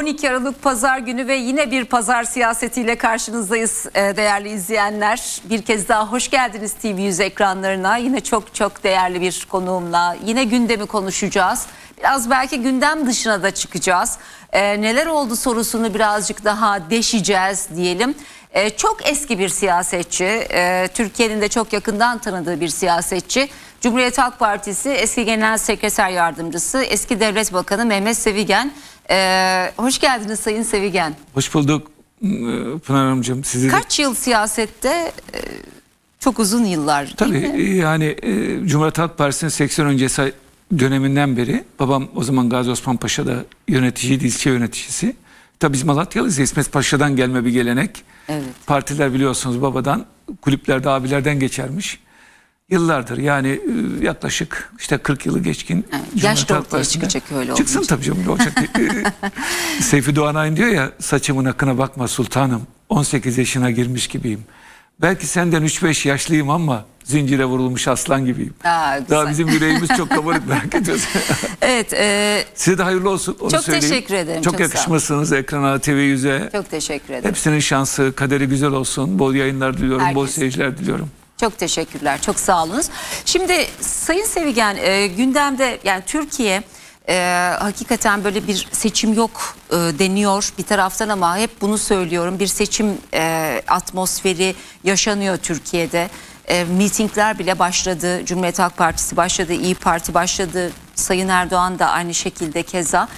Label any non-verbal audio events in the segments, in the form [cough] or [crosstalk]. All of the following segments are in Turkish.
12 Aralık Pazar günü ve yine bir pazar siyasetiyle karşınızdayız e, değerli izleyenler. Bir kez daha hoş geldiniz TV100 ekranlarına. Yine çok çok değerli bir konuğumla yine gündemi konuşacağız. Biraz belki gündem dışına da çıkacağız. E, neler oldu sorusunu birazcık daha deşeceğiz diyelim. E, çok eski bir siyasetçi, e, Türkiye'nin de çok yakından tanıdığı bir siyasetçi. Cumhuriyet Halk Partisi eski Genel Sekreter Yardımcısı, eski Devlet Bakanı Mehmet Sevigen ee, hoş geldiniz Sayın Sevigen. Hoş bulduk e, Pınar Hanımcığım. Sizi Kaç de... yıl siyasette? E, çok uzun yıllar Tabii e, yani e, Cumhuriyet Halk Partisi'nin 80 öncesi döneminden beri babam o zaman Gazi Osman Paşa'da yöneticiydi, ilçe yöneticisi. Tabii biz Malatyalıyız. İsmet Paşa'dan gelme bir gelenek. Evet. Partiler biliyorsunuz babadan, kulüplerde abilerden geçermiş yıllardır yani e, yaklaşık işte 40 yılı geçkin yani yaş da ortaya çıkacak öyle Çıksın tabii canım olacak. [laughs] E, Seyfi Doğanay'ın diyor ya saçımın akına bakma sultanım 18 yaşına girmiş gibiyim. Belki senden 3-5 yaşlıyım ama zincire vurulmuş aslan gibiyim. Aa, Daha bizim yüreğimiz çok kabarık merak ediyoruz. [laughs] evet. E, Size de hayırlı olsun onu çok söyleyeyim. teşekkür ederim. Çok, çok yakışmışsınız ekrana, TV yüze. Çok teşekkür ederim. Hepsinin şansı, kaderi güzel olsun. Bol yayınlar diliyorum, Herkes. bol seyirciler diliyorum. Çok teşekkürler. Çok sağ Şimdi Sayın Sevigen e, gündemde yani Türkiye e, hakikaten böyle bir seçim yok e, deniyor bir taraftan ama hep bunu söylüyorum. Bir seçim e, atmosferi yaşanıyor Türkiye'de. E, mitingler bile başladı. Cumhuriyet Halk Partisi başladı, İyi Parti başladı. Sayın Erdoğan da aynı şekilde keza.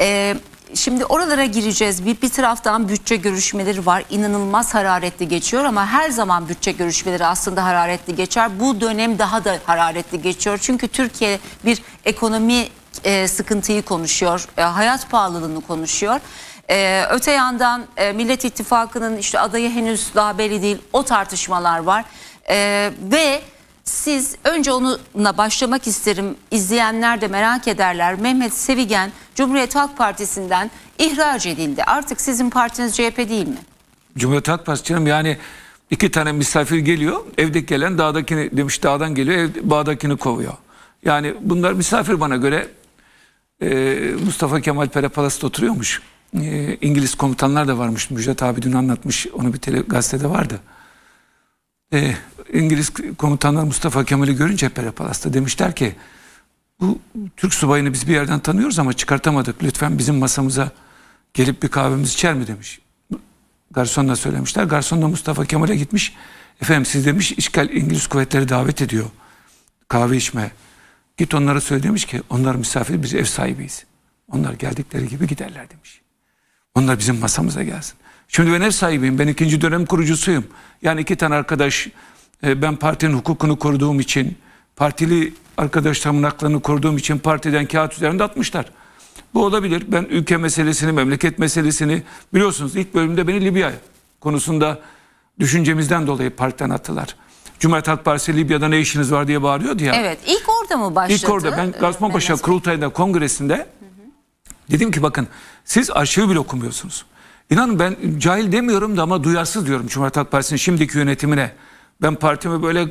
E, Şimdi oralara gireceğiz. Bir, bir taraftan bütçe görüşmeleri var. İnanılmaz hararetli geçiyor ama her zaman bütçe görüşmeleri aslında hararetli geçer. Bu dönem daha da hararetli geçiyor. Çünkü Türkiye bir ekonomi e, sıkıntıyı konuşuyor. E, hayat pahalılığını konuşuyor. Ee, öte yandan e, Millet İttifakı'nın işte adayı henüz daha belli değil o tartışmalar var. Ee, ve siz önce onunla başlamak isterim. İzleyenler de merak ederler. Mehmet Sevigen Cumhuriyet Halk Partisi'nden ihraç edildi. Artık sizin partiniz CHP değil mi? Cumhuriyet Halk Partisi yani iki tane misafir geliyor. Evdeki gelen dağdakini demiş dağdan geliyor ev, bağdakini kovuyor. Yani bunlar misafir bana göre e, Mustafa Kemal Perepalası oturuyormuş. E, İngiliz komutanlar da varmış. Müjdat abi dün anlatmış. Onu bir tele, gazetede vardı e, İngiliz komutanlar Mustafa Kemal'i görünce Pere Palas'ta demişler ki bu Türk subayını biz bir yerden tanıyoruz ama çıkartamadık. Lütfen bizim masamıza gelip bir kahvemiz içer mi demiş. Garsonla söylemişler. Garson da Mustafa Kemal'e gitmiş. Efendim siz demiş işgal İngiliz kuvvetleri davet ediyor. Kahve içme. Git onlara söylemiş ki onlar misafir biz ev sahibiyiz. Onlar geldikleri gibi giderler demiş. Onlar bizim masamıza gelsin. Şimdi ben ev sahibiyim. Ben ikinci dönem kurucusuyum. Yani iki tane arkadaş e, ben partinin hukukunu koruduğum için, partili arkadaşlarımın aklını koruduğum için partiden kağıt üzerinde atmışlar. Bu olabilir. Ben ülke meselesini, memleket meselesini biliyorsunuz ilk bölümde beni Libya konusunda düşüncemizden dolayı partiden attılar. Cumhuriyet Halk Partisi Libya'da ne işiniz var diye bağırıyordu ya. Evet ilk orada mı başladı? İlk orada ben ee, Gazipaşa Kurultay'da kongresinde hı hı. dedim ki bakın siz arşivi bile okumuyorsunuz. İnanın ben cahil demiyorum da ama duyarsız diyorum Cumhuriyet Halk Partisi'nin şimdiki yönetimine. Ben partimi böyle e,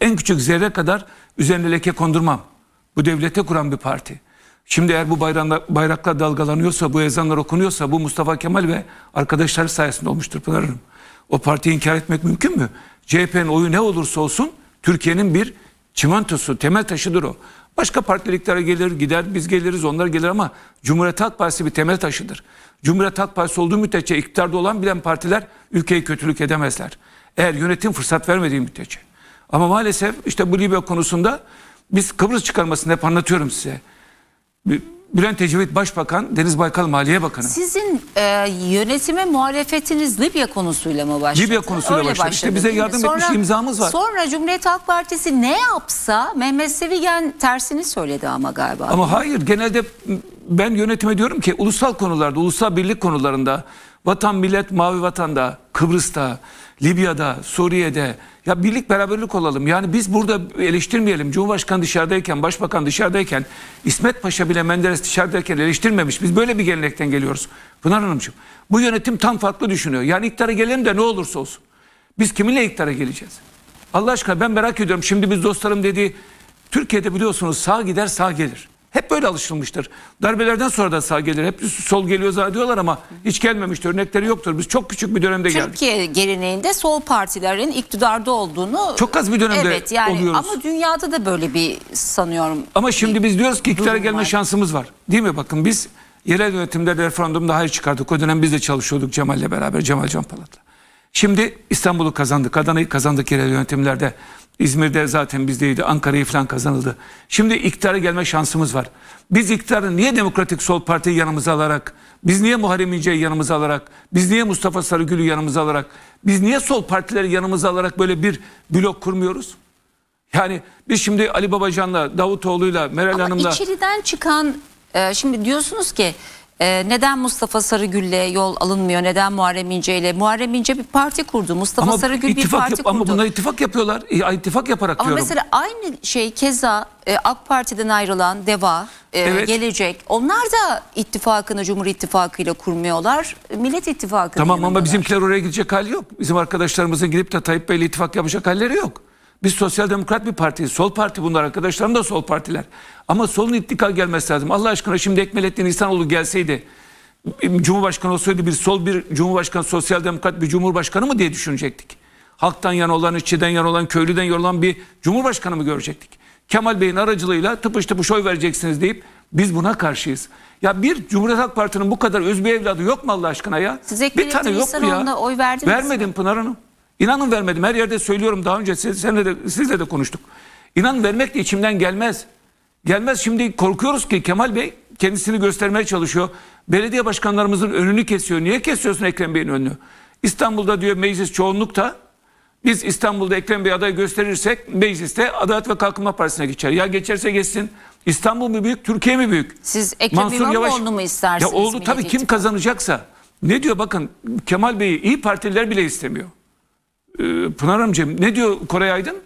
en küçük zerre kadar üzerine leke kondurmam. Bu devlete kuran bir parti. Şimdi eğer bu bayraklar, bayraklar dalgalanıyorsa, bu ezanlar okunuyorsa bu Mustafa Kemal ve arkadaşları sayesinde olmuştur Pınar Hanım. O partiyi inkar etmek mümkün mü? CHP'nin oyu ne olursa olsun Türkiye'nin bir çimentosu, temel taşıdır o. Başka partilikler gelir gider biz geliriz onlar gelir ama Cumhuriyet Halk Partisi bir temel taşıdır. Cumhuriyet Halk Partisi olduğu müddetçe iktidarda olan bilen partiler ülkeyi kötülük edemezler. Eğer yönetim fırsat vermediği müddetçe. Ama maalesef işte bu Libya konusunda biz Kıbrıs çıkarmasını hep anlatıyorum size. Bülent Ecevit Başbakan, Deniz Baykal Maliye Bakanı. Sizin e, yönetime muhalefetiniz Libya konusuyla mı başladı? Libya konusuyla Öyle başladı. başladı. İşte bize yardım sonra, etmiş imzamız var. Sonra Cumhuriyet Halk Partisi ne yapsa Mehmet Sevigen tersini söyledi ama galiba. Ama hayır genelde ben yönetime diyorum ki ulusal konularda, ulusal birlik konularında Vatan millet mavi vatanda, Kıbrıs'ta, Libya'da, Suriye'de ya birlik beraberlik olalım. Yani biz burada eleştirmeyelim. Cumhurbaşkanı dışarıdayken, başbakan dışarıdayken, İsmet Paşa bile Menderes dışarıdayken eleştirmemiş. Biz böyle bir gelenekten geliyoruz. Pınar Hanımcığım bu yönetim tam farklı düşünüyor. Yani iktidara gelelim de ne olursa olsun. Biz kiminle iktidara geleceğiz? Allah aşkına ben merak ediyorum. Şimdi biz dostlarım dedi Türkiye'de biliyorsunuz sağ gider sağ gelir. Hep böyle alışılmıştır. Darbelerden sonra da sağ gelir. Hep sol geliyor zannediyorlar ama hiç gelmemiştir. Örnekleri yoktur. Biz çok küçük bir dönemde Türkiye geldik. Türkiye geleneğinde sol partilerin iktidarda olduğunu... Çok az bir dönemde evet, yani, oluyoruz. Ama dünyada da böyle bir sanıyorum. Ama şimdi biz diyoruz ki iktidara gelme var. şansımız var. Değil mi? Bakın biz yerel yönetimde referandumda hayır çıkardık. O dönem biz de çalışıyorduk Cemal'le beraber. Cemal Can Palat'la. Şimdi İstanbul'u kazandık. Adana'yı kazandık yerel yönetimlerde. İzmir'de zaten bizdeydi. Ankara'yı falan kazanıldı. Şimdi iktidara gelme şansımız var. Biz iktidarı niye Demokratik Sol Parti'yi yanımıza alarak, biz niye Muharrem İnce'yi yanımıza alarak, biz niye Mustafa Sarıgül'ü yanımıza alarak, biz niye sol partileri yanımıza alarak böyle bir blok kurmuyoruz? Yani biz şimdi Ali Babacan'la, Davutoğlu'yla, Meral Hanım'la... içeriden çıkan, e, şimdi diyorsunuz ki ee, neden Mustafa Sarıgül'le yol alınmıyor? Neden Muharrem İnce'yle? Muharrem İnce bir parti kurdu. Mustafa ama Sarıgül bir parti yap, kurdu. Ama bunlar ittifak yapıyorlar. E, ittifak yaparak ama diyorum. Ama mesela aynı şey keza e, AK Parti'den ayrılan DEVA e, evet. gelecek. Onlar da ittifakını Cumhur İttifakı'yla kurmuyorlar. Millet İttifakı'nı Tamam ama bizimkiler oraya gidecek hali yok. Bizim arkadaşlarımızın gidip de Tayyip ile ittifak yapacak halleri yok. Biz sosyal demokrat bir partiyiz. Sol parti bunlar. Arkadaşlarım da sol partiler. Ama solun ittika gelmesi lazım. Allah aşkına şimdi Ekmelettin İhsanoğlu gelseydi Cumhurbaşkanı olsaydı bir sol bir Cumhurbaşkanı sosyal demokrat bir Cumhurbaşkanı mı diye düşünecektik. Halktan yan olan, işçiden yan olan, köylüden yan olan bir Cumhurbaşkanı mı görecektik? Kemal Bey'in aracılığıyla tıpış tıpış oy vereceksiniz deyip biz buna karşıyız. Ya bir Cumhuriyet Halk Parti'nin bu kadar özgür evladı yok mu Allah aşkına ya? Siz bir tane yok mu ya? Oy Vermedim mi? Pınar Hanım. İnanın vermedim. Her yerde söylüyorum daha önce siz, senle de, sizle de konuştuk. İnan vermek de içimden gelmez. Gelmez şimdi korkuyoruz ki Kemal Bey kendisini göstermeye çalışıyor. Belediye başkanlarımızın önünü kesiyor. Niye kesiyorsun Ekrem Bey'in önünü? İstanbul'da diyor meclis çoğunlukta biz İstanbul'da Ekrem Bey aday gösterirsek mecliste Adalet ve Kalkınma Partisi'ne geçer. Ya geçerse geçsin. İstanbul mu büyük, Türkiye mi büyük? Siz Ekrem Mansur Yavaş mu istersiniz? Ya oldu tabii kim kazanacaksa. Ne diyor bakın Kemal Bey'i iyi partiler bile istemiyor. Ee, Pınar amcam ne diyor Koray Aydın?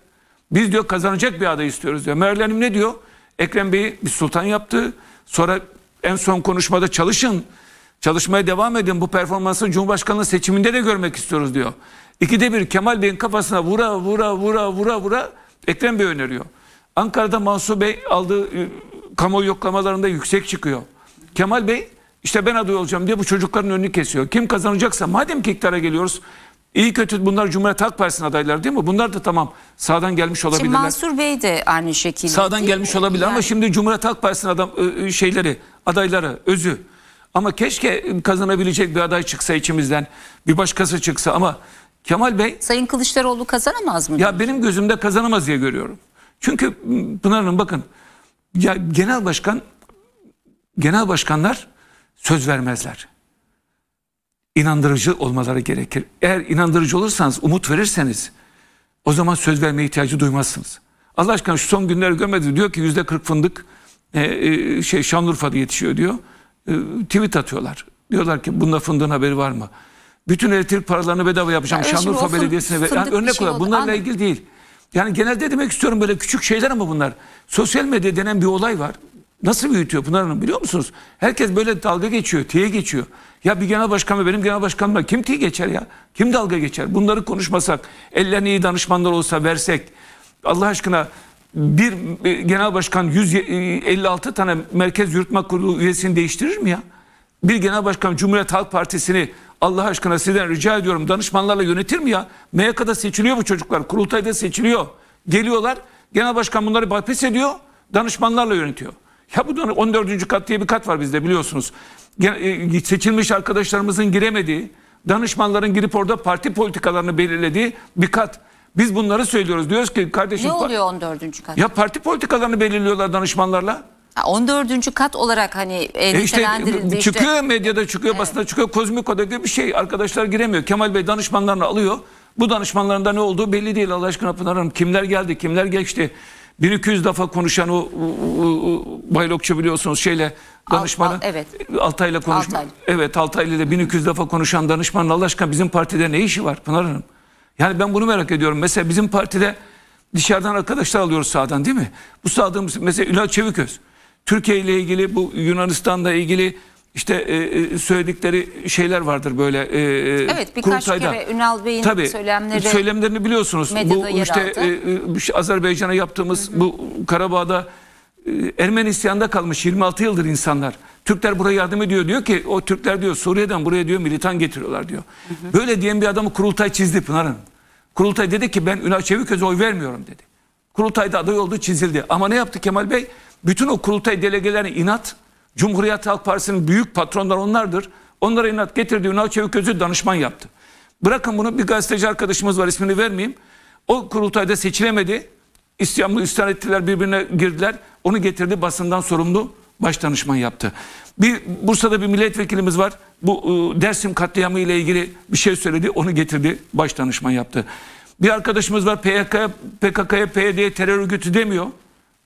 Biz diyor kazanacak bir aday istiyoruz diyor. Meral ne diyor? Ekrem Bey'i bir sultan yaptı. Sonra en son konuşmada çalışın. Çalışmaya devam edin. Bu performansı Cumhurbaşkanlığı seçiminde de görmek istiyoruz diyor. İkide bir Kemal Bey'in kafasına vura vura vura vura vura Ekrem Bey öneriyor. Ankara'da Mansur Bey aldığı e, kamuoyu yoklamalarında yüksek çıkıyor. Kemal Bey işte ben aday olacağım diye bu çocukların önünü kesiyor. Kim kazanacaksa madem ki iktidara geliyoruz İyi kötü bunlar Cumhuriyet Halk Partisi'nin adayları değil mi? Bunlar da tamam sağdan gelmiş olabilirler. Şimdi Mansur Bey de aynı şekilde. Sağdan gelmiş olabilir yani. ama şimdi Cumhuriyet Halk Partisi'nin adam şeyleri, adayları, özü. Ama keşke kazanabilecek bir aday çıksa içimizden. Bir başkası çıksa ama Kemal Bey... Sayın Kılıçdaroğlu kazanamaz mı? Ya benim gözümde kazanamaz diye görüyorum. Çünkü ıı, Pınar Hanım bakın ya genel başkan genel başkanlar söz vermezler inandırıcı olmaları gerekir. Eğer inandırıcı olursanız, umut verirseniz o zaman söz vermeye ihtiyacı duymazsınız. Allah aşkına şu son günleri görmedi. Diyor ki yüzde kırk fındık e, e, şey Şanlıurfa'da yetişiyor diyor. E, tweet atıyorlar. Diyorlar ki bunda fındığın haberi var mı? Bütün elektrik paralarını bedava yapacağım yani Şanlıurfa Belediyesi'ne. Ve, yani örnek şey olarak bunlarla Anladım. ilgili değil. Yani genelde demek istiyorum böyle küçük şeyler ama bunlar. Sosyal medya denen bir olay var. Nasıl büyütüyor Pınar Hanım biliyor musunuz? Herkes böyle dalga geçiyor, tiye geçiyor. Ya bir genel başkan ve benim genel başkanımla kim tiye geçer ya? Kim dalga geçer? Bunları konuşmasak, ellerine iyi danışmanlar olsa versek, Allah aşkına bir genel başkan 156 e, tane merkez yürütme kurulu üyesini değiştirir mi ya? Bir genel başkan Cumhuriyet Halk Partisi'ni Allah aşkına sizden rica ediyorum danışmanlarla yönetir mi ya? MYK'da seçiliyor bu çocuklar, kurultayda seçiliyor. Geliyorlar, genel başkan bunları bahpes ediyor, danışmanlarla yönetiyor. Ya bu da 14. kat diye bir kat var bizde biliyorsunuz. E, seçilmiş arkadaşlarımızın giremediği, danışmanların girip orada parti politikalarını belirlediği bir kat. Biz bunları söylüyoruz. Diyoruz ki kardeşim... Ne oluyor 14. kat? Ya parti politikalarını belirliyorlar danışmanlarla. 14. kat olarak hani e, işte, işte çıkıyor medyada çıkıyor evet. basında çıkıyor kozmikoda gibi bir şey arkadaşlar giremiyor. Kemal Bey danışmanlarını alıyor. Bu danışmanlarında ne olduğu belli değil Allah aşkına Pınar Hanım. Kimler geldi kimler geçti 1200 defa konuşan o, o, Baylokçu biliyorsunuz şeyle danışmanı al, al, evet. Altay'la konuşma. Altay. Evet altaylı ile 1200 defa konuşan danışmanın Allah aşkına bizim partide ne işi var Pınar Hanım? Yani ben bunu merak ediyorum. Mesela bizim partide dışarıdan arkadaşlar alıyoruz sağdan değil mi? Bu sağdığımız mesela Ünal Çeviköz. Türkiye ile ilgili bu Yunanistan'la ilgili işte e, e, söyledikleri şeyler vardır böyle e, e, Evet birkaç kurultayda. kere Ünal Bey'in Tabii, söylemleri söylemlerini biliyorsunuz. Bu yer işte aldı. e, e Azerbaycan'a yaptığımız hı hı. bu Karabağ'da Ermeni isyanda kalmış 26 yıldır insanlar. Türkler buraya yardım ediyor diyor ki o Türkler diyor Suriye'den buraya diyor militan getiriyorlar diyor. Hı hı. Böyle diyen bir adamı kurultay çizdi Pınar'ın. Kurultay dedi ki ben Ünal Çeviköz'e oy vermiyorum dedi. Kurultayda aday oldu çizildi. Ama ne yaptı Kemal Bey? Bütün o kurultay delegelerine inat Cumhuriyet Halk Partisi'nin büyük patronları onlardır. Onlara inat getirdi Ünal Çeviköz'ü danışman yaptı. Bırakın bunu bir gazeteci arkadaşımız var ismini vermeyeyim. O kurultayda seçilemedi. İsyanlı üstten ettiler birbirine girdiler. Onu getirdi basından sorumlu baş danışman yaptı. Bir Bursa'da bir milletvekilimiz var. Bu e, Dersim katliamı ile ilgili bir şey söyledi. Onu getirdi baş danışman yaptı. Bir arkadaşımız var PKK'ya PKK PYD'ye terör örgütü demiyor.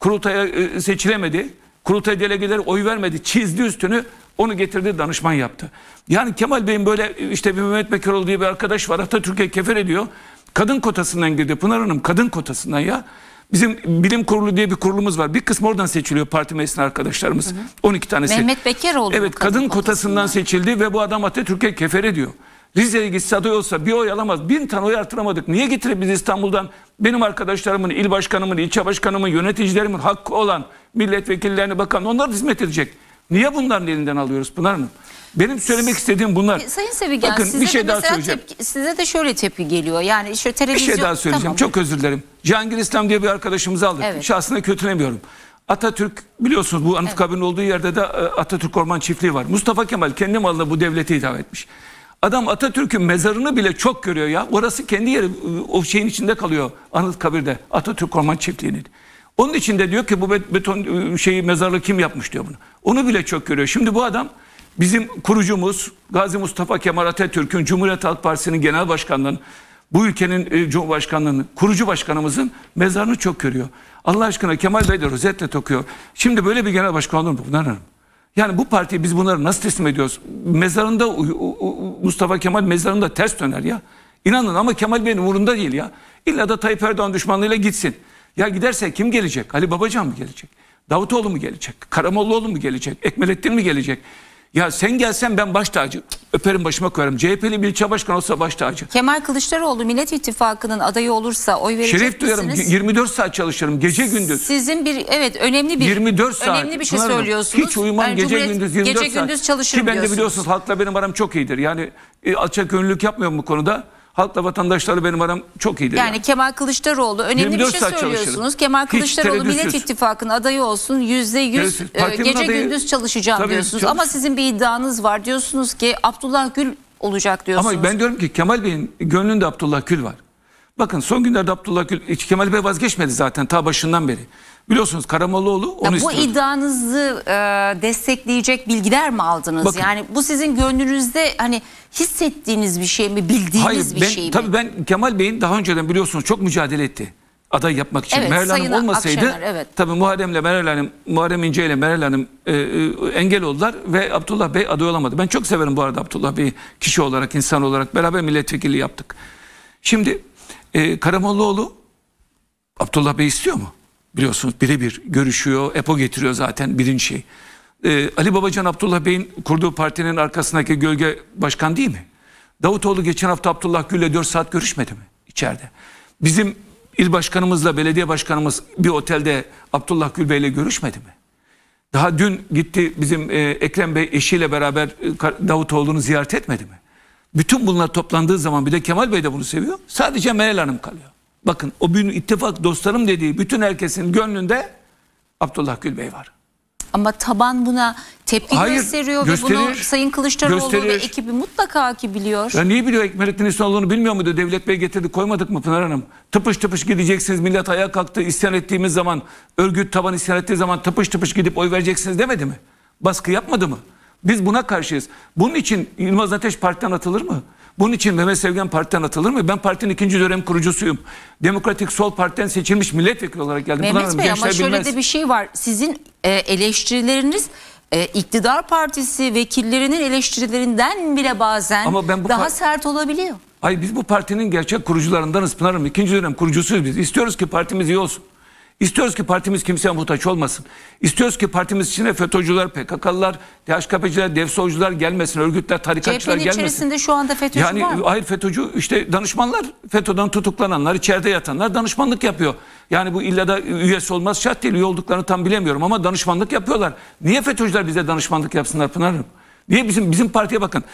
Kurultaya e, seçilemedi. Kurultay delegeleri oy vermedi. Çizdi üstünü. Onu getirdi danışman yaptı. Yani Kemal Bey'in böyle işte bir Mehmet Bekiroğlu diye bir arkadaş var. Atatürk'e kefer ediyor. Kadın kotasından girdi. Pınar Hanım kadın kotasından ya. Bizim bilim kurulu diye bir kurulumuz var. Bir kısmı oradan seçiliyor parti meclisine arkadaşlarımız. Hı hı. 12 tanesi. Mehmet Bekiroğlu. Evet kadın, kadın kotasından, kotasından seçildi ve bu adam Atatürk'e kefer ediyor. Rize'ye gitse aday olsa bir oy alamaz. Bin tane oy artıramadık. Niye getirip biz İstanbul'dan benim arkadaşlarımın, il başkanımın, ilçe başkanımın, yöneticilerimin hakkı olan milletvekillerini bakan onlar hizmet edecek. Niye bunların elinden alıyoruz Pınar Hanım? Benim söylemek istediğim bunlar. Sayın Sevigen Bakın, size bir şey de daha söyleyeceğim. Tepki, size de şöyle tepki geliyor. Yani işte televizyon... Bir şey daha söyleyeceğim. Tamam. Çok özür dilerim. Cihangir İslam diye bir arkadaşımızı aldık. Evet. Şahsına kötülemiyorum. Atatürk biliyorsunuz bu Anıtkabir'in evet. olduğu yerde de e, Atatürk Orman Çiftliği var. Mustafa Kemal kendi malına bu devleti hitap etmiş. Adam Atatürk'ün mezarını bile çok görüyor ya. Orası kendi yeri o şeyin içinde kalıyor. Anıtkabir'de. Atatürk Orman Çiftliği'nin. Onun içinde diyor ki bu beton ıı, şeyi mezarlığı kim yapmış diyor bunu. Onu bile çok görüyor. Şimdi bu adam bizim kurucumuz Gazi Mustafa Kemal Atatürk'ün Cumhuriyet Halk Partisi'nin genel başkanlığının bu ülkenin ıı, Cumhurbaşkanlığının kurucu başkanımızın mezarını çok görüyor. Allah aşkına Kemal Bey de rozetle tokuyor. Şimdi böyle bir genel başkan olur mu? Bunlar Hanım. Yani bu partiye biz bunları nasıl teslim ediyoruz? Mezarında Mustafa Kemal mezarında ters döner ya. İnanın ama Kemal Bey'in umurunda değil ya. İlla da Tayyip Erdoğan düşmanlığıyla gitsin. Ya giderse kim gelecek? Ali Babacan mı gelecek? Davutoğlu mu gelecek? Karamollaoğlu mu gelecek? Ekmelettin mi gelecek? Ya sen gelsen ben baş tacı öperim başıma koyarım. CHP'li bir ilçe başkanı olsa baş tacı. Kemal Kılıçdaroğlu Millet İttifakı'nın adayı olursa oy verecek Şeref misiniz? duyarım 24 saat çalışırım gece gündüz. Sizin bir evet önemli bir 24 saat. önemli bir şey söylüyorsunuz. Hiç uyumam yani gece gündüz 24 gece saat. gündüz çalışırım Ki ben de biliyorsunuz halkla benim aram çok iyidir. Yani e, alçak gönüllülük yapmıyorum bu konuda. Halkla vatandaşları benim aram çok iyidir. Yani, yani. Kemal Kılıçdaroğlu önemli bir şey söylüyorsunuz. Kemal Kılıçdaroğlu Millet İttifakı'nın adayı olsun yüzde yüz e, gece adayı, gündüz çalışacağım tabii, diyorsunuz. Çalış. Ama sizin bir iddianız var diyorsunuz ki Abdullah Gül olacak diyorsunuz. Ama ben diyorum ki Kemal Bey'in gönlünde Abdullah Gül var. Bakın son günlerde Abdullah Gül, Kemal Bey vazgeçmedi zaten ta başından beri. Biliyorsunuz Karamollaoğlu onu ya bu istiyordu. iddianızı e, destekleyecek bilgiler mi aldınız? Bakın, yani bu sizin gönlünüzde hani hissettiğiniz bir şey mi, bildiğiniz hayır, bir ben, şey mi? Tabii ben Kemal Bey'in daha önceden biliyorsunuz çok mücadele etti aday yapmak için. Evet, Meral Hanım olmasaydı Akşener, evet. tabii Muharrem'le Meral Hanım, Muharrem İnce ile Meral Hanım e, e, engel oldular ve Abdullah Bey aday olamadı. Ben çok severim bu arada Abdullah Bey kişi olarak, insan olarak beraber milletvekili yaptık. Şimdi e, Karamollaoğlu Abdullah Bey istiyor mu? Biliyorsunuz birebir görüşüyor. EPO getiriyor zaten birinci şey. Ee, Ali Babacan Abdullah Bey'in kurduğu partinin arkasındaki gölge başkan değil mi? Davutoğlu geçen hafta Abdullah Gül'le 4 saat görüşmedi mi içeride? Bizim il başkanımızla belediye başkanımız bir otelde Abdullah Gül Bey'le görüşmedi mi? Daha dün gitti bizim e, Ekrem Bey eşiyle beraber e, Davutoğlu'nu ziyaret etmedi mi? Bütün bunlar toplandığı zaman bir de Kemal Bey de bunu seviyor. Sadece Meral Hanım kalıyor. Bakın o gün ittifak dostlarım dediği bütün herkesin gönlünde Abdullah Gül Bey var. Ama taban buna tepki Hayır, gösteriyor gösterir, ve bunu Sayın Kılıçdaroğlu gösterir. ve ekibi mutlaka ki biliyor. Ya niye biliyor Ekmelettin İhsanoğlu'nu bilmiyor muydu? Devlet Bey getirdi koymadık mı Pınar Hanım? Tıpış tıpış gideceksiniz millet ayağa kalktı isyan ettiğimiz zaman örgüt taban isyan ettiği zaman tıpış tıpış gidip oy vereceksiniz demedi mi? Baskı yapmadı mı? Biz buna karşıyız. Bunun için Yılmaz Ateş partiden atılır mı? Bunun için Mehmet Sevgen partiden atılır mı? Ben partinin ikinci dönem kurucusuyum. Demokratik Sol Parti'den seçilmiş milletvekili olarak geldim. Mehmet Bunlar Bey ama şöyle bilmez. de bir şey var. Sizin e, eleştirileriniz e, iktidar partisi vekillerinin eleştirilerinden bile bazen ama ben bu daha sert olabiliyor. Hayır biz bu partinin gerçek kurucularındanız Pınar'ım. İkinci dönem kurucusuyuz biz. İstiyoruz ki partimiz iyi olsun. İstiyoruz ki partimiz kimseye muhtaç olmasın. İstiyoruz ki partimiz içine FETÖ'cüler, PKK'lılar, DHKP'ciler, devsoğucular gelmesin, örgütler, tarikatçılar CHP'nin gelmesin. içerisinde şu anda FETÖ'cü yani, var mı? Hayır FETÖ'cü işte danışmanlar, FETÖ'den tutuklananlar, içeride yatanlar danışmanlık yapıyor. Yani bu illa da üyesi olmaz şart değil, üye olduklarını tam bilemiyorum ama danışmanlık yapıyorlar. Niye FETÖ'cüler bize danışmanlık yapsınlar Pınar'ım? Niye bizim bizim partiye bakın.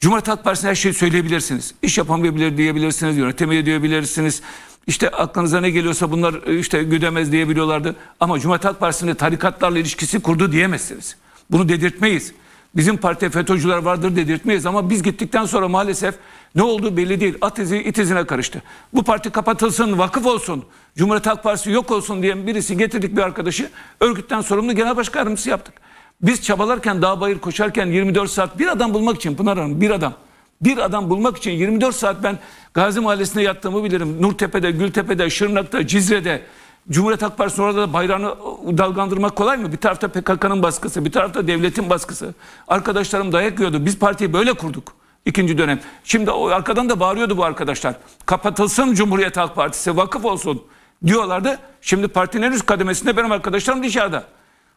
Cumhuriyet Halk Partisi'ne her şeyi söyleyebilirsiniz. İş yapamayabilir diyebilirsiniz, yönetemiyor diyebilirsiniz. İşte aklınıza ne geliyorsa bunlar e, işte güdemez diyebiliyorlardı. Ama Cumhuriyet Halk Partisi'nde tarikatlarla ilişkisi kurdu diyemezsiniz. Bunu dedirtmeyiz. Bizim parti FETÖ'cüler vardır dedirtmeyiz ama biz gittikten sonra maalesef ne olduğu belli değil. At izi it izine karıştı. Bu parti kapatılsın, vakıf olsun, Cumhuriyet Halk Partisi yok olsun diyen birisi getirdik bir arkadaşı. Örgütten sorumlu genel başkanımız yaptık. Biz çabalarken, dağ bayır koşarken 24 saat bir adam bulmak için Pınar Hanım bir adam. Bir adam bulmak için 24 saat ben Gazi Mahallesi'nde yattığımı bilirim. Nurtepe'de, Gültepe'de, Şırnak'ta, Cizre'de. Cumhuriyet Halk Partisi orada da bayrağını e, dalgandırmak kolay mı? Bir tarafta PKK'nın baskısı, bir tarafta devletin baskısı. Arkadaşlarım dayak yiyordu. Biz partiyi böyle kurduk ikinci dönem. Şimdi o arkadan da bağırıyordu bu arkadaşlar. Kapatılsın Cumhuriyet Halk Partisi, vakıf olsun diyorlardı. Şimdi partinin üst kademesinde benim arkadaşlarım dışarıda.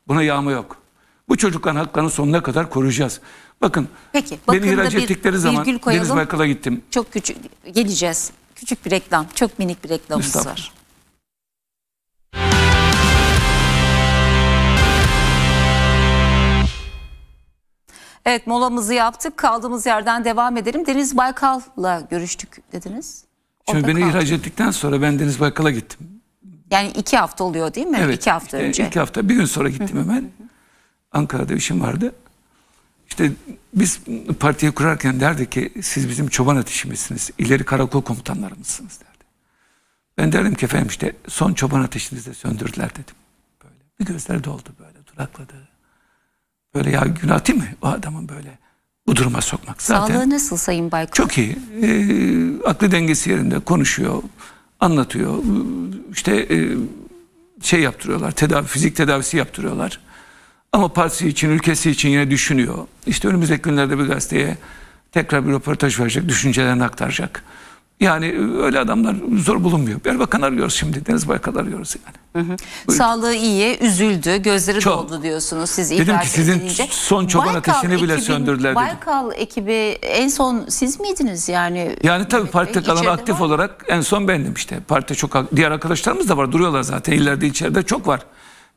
Buna yağma yok. Bu çocukların haklarını sonuna kadar koruyacağız. Bakın Peki, beni ihraç ettikleri zaman koyalım. Deniz Baykala gittim. Çok küçük geleceğiz. Küçük bir reklam, çok minik bir reklamımız var. Evet molamızı yaptık. Kaldığımız yerden devam edelim. Deniz Baykal'la görüştük dediniz. Orada Şimdi beni kaldım. ihraç ettikten sonra ben Deniz Baykal'a gittim. Yani iki hafta oluyor değil mi? Evet, İki hafta e, önce. İki hafta bir gün sonra gittim hemen. Ankara'da işim vardı. İşte biz partiyi kurarken derdi ki siz bizim çoban ateşimizsiniz. İleri karakol komutanlarımızsınız derdi. Ben derdim ki efendim işte son çoban ateşinizi de söndürdüler dedim. Böyle. Bir gözleri doldu böyle durakladı. Böyle ya günah değil mi o adamın böyle bu duruma sokmak zaten. Sağlığı nasıl Sayın Baykal? Çok iyi. E, aklı dengesi yerinde konuşuyor, anlatıyor. Ee, işte e, şey yaptırıyorlar, tedavi, fizik tedavisi yaptırıyorlar ama partisi için, ülkesi için yine düşünüyor. İşte önümüzdeki günlerde bir gazeteye tekrar bir röportaj verecek, düşüncelerini aktaracak. Yani öyle adamlar zor bulunmuyor. Erbakan arıyoruz şimdi, Deniz Baykal arıyoruz yani. Hı hı. Sağlığı iyi, üzüldü, gözleri Çok. doldu diyorsunuz siz Dedim ki sizin edince. son çoban Baykal ateşini bile ekibin, söndürdüler dedim. Baykal ekibi en son siz miydiniz yani? Yani tabii partide kalan aktif var. olarak en son bendim işte. Parti çok diğer arkadaşlarımız da var duruyorlar zaten illerde içeride çok var.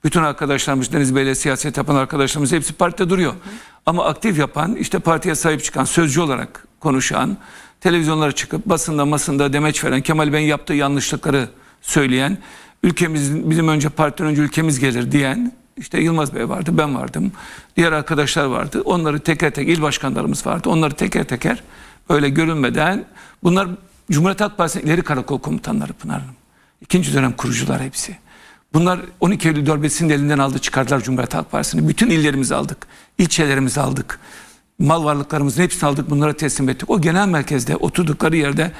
Bütün arkadaşlarımız, Deniz Bey'le siyaset yapan arkadaşlarımız hepsi partide duruyor. Hı hı. Ama aktif yapan, işte partiye sahip çıkan, sözcü olarak konuşan, televizyonlara çıkıp basında masında demeç veren, Kemal Bey'in yaptığı yanlışlıkları söyleyen, ülkemiz bizim önce partiden önce ülkemiz gelir diyen, işte Yılmaz Bey vardı, ben vardım, diğer arkadaşlar vardı. Onları teker teker, il başkanlarımız vardı. Onları teker teker böyle görünmeden, bunlar Cumhuriyet Halk Partisi'nin ileri karakol komutanları Pınar Hanım. İkinci dönem kurucular hepsi. Bunlar 12 Eylül darbesinin elinden aldı çıkardılar Cumhuriyet Halk Partisi'ni. Bütün illerimizi aldık, ilçelerimizi aldık, mal varlıklarımızın hepsini aldık bunlara teslim ettik. O genel merkezde oturdukları yerde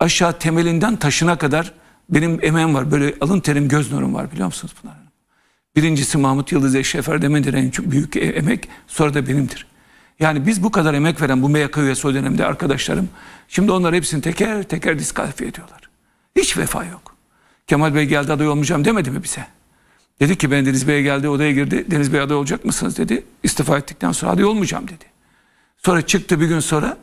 aşağı temelinden taşına kadar benim emeğim var. Böyle alın terim göz nurum var biliyor musunuz Pınar Hanım? Birincisi Mahmut Yıldız Eşref Erdemir'in en büyük e, emek sonra da benimdir. Yani biz bu kadar emek veren bu MYK üyesi o dönemde arkadaşlarım şimdi onlar hepsini teker teker diskalifiye ediyorlar. Hiç vefa yok. Kemal Bey geldi aday olmayacağım demedi mi bize? Dedi ki ben Deniz Bey'e geldi odaya girdi. Deniz Bey aday olacak mısınız dedi. İstifa ettikten sonra aday olmayacağım dedi. Sonra çıktı bir gün sonra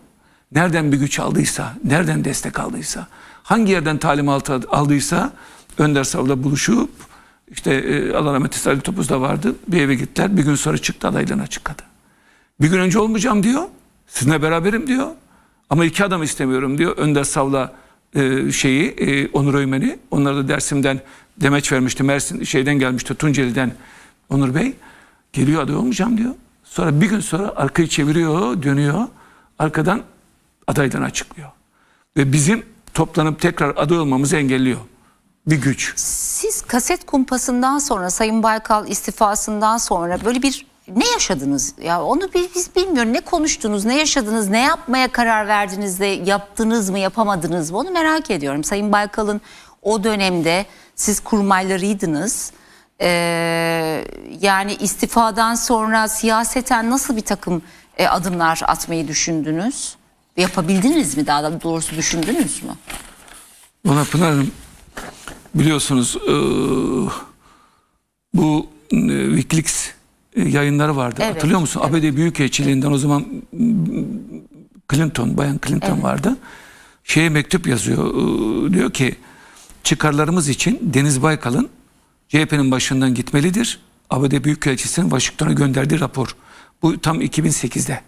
nereden bir güç aldıysa, nereden destek aldıysa, hangi yerden talim aldıysa Önder Sav'la buluşup işte e, Allah rahmet eylesin Ali Topuz da vardı. Bir eve gittiler. Bir gün sonra çıktı adaylığını açıkladı. Bir gün önce olmayacağım diyor. Sizinle beraberim diyor. Ama iki adam istemiyorum diyor. Önder Sav'la e, şeyi e, Onur Öymen'i. Onlara da Dersim'den demeç vermişti. Mersin şeyden gelmişti Tunceli'den Onur Bey. Geliyor aday olmayacağım diyor. Sonra bir gün sonra arkayı çeviriyor, dönüyor. Arkadan adaydan açıklıyor. Ve bizim toplanıp tekrar aday olmamızı engelliyor bir güç. Siz kaset kumpasından sonra Sayın Baykal istifasından sonra böyle bir ne yaşadınız? Ya onu biz, biz bilmiyorum. Ne konuştunuz, ne yaşadınız, ne yapmaya karar verdiniz de yaptınız mı, yapamadınız mı? Onu merak ediyorum. Sayın Baykal'ın o dönemde siz kurmaylarıydınız. Ee, yani istifadan sonra siyaseten nasıl bir takım e, adımlar atmayı düşündünüz? Yapabildiniz mi daha doğrusu düşündünüz mü? Ona Pınar biliyorsunuz ee, bu e, Wikileaks yayınları vardı. Evet, Hatırlıyor musun? Evet. ABD Büyükelçiliğinden evet. o zaman Clinton, Bayan Clinton evet. vardı. Şeye mektup yazıyor. Ee, diyor ki çıkarlarımız için Deniz Baykal'ın CHP'nin başından gitmelidir. ABD Büyükelçisi'nin Washington'a gönderdiği rapor. Bu tam 2008'de.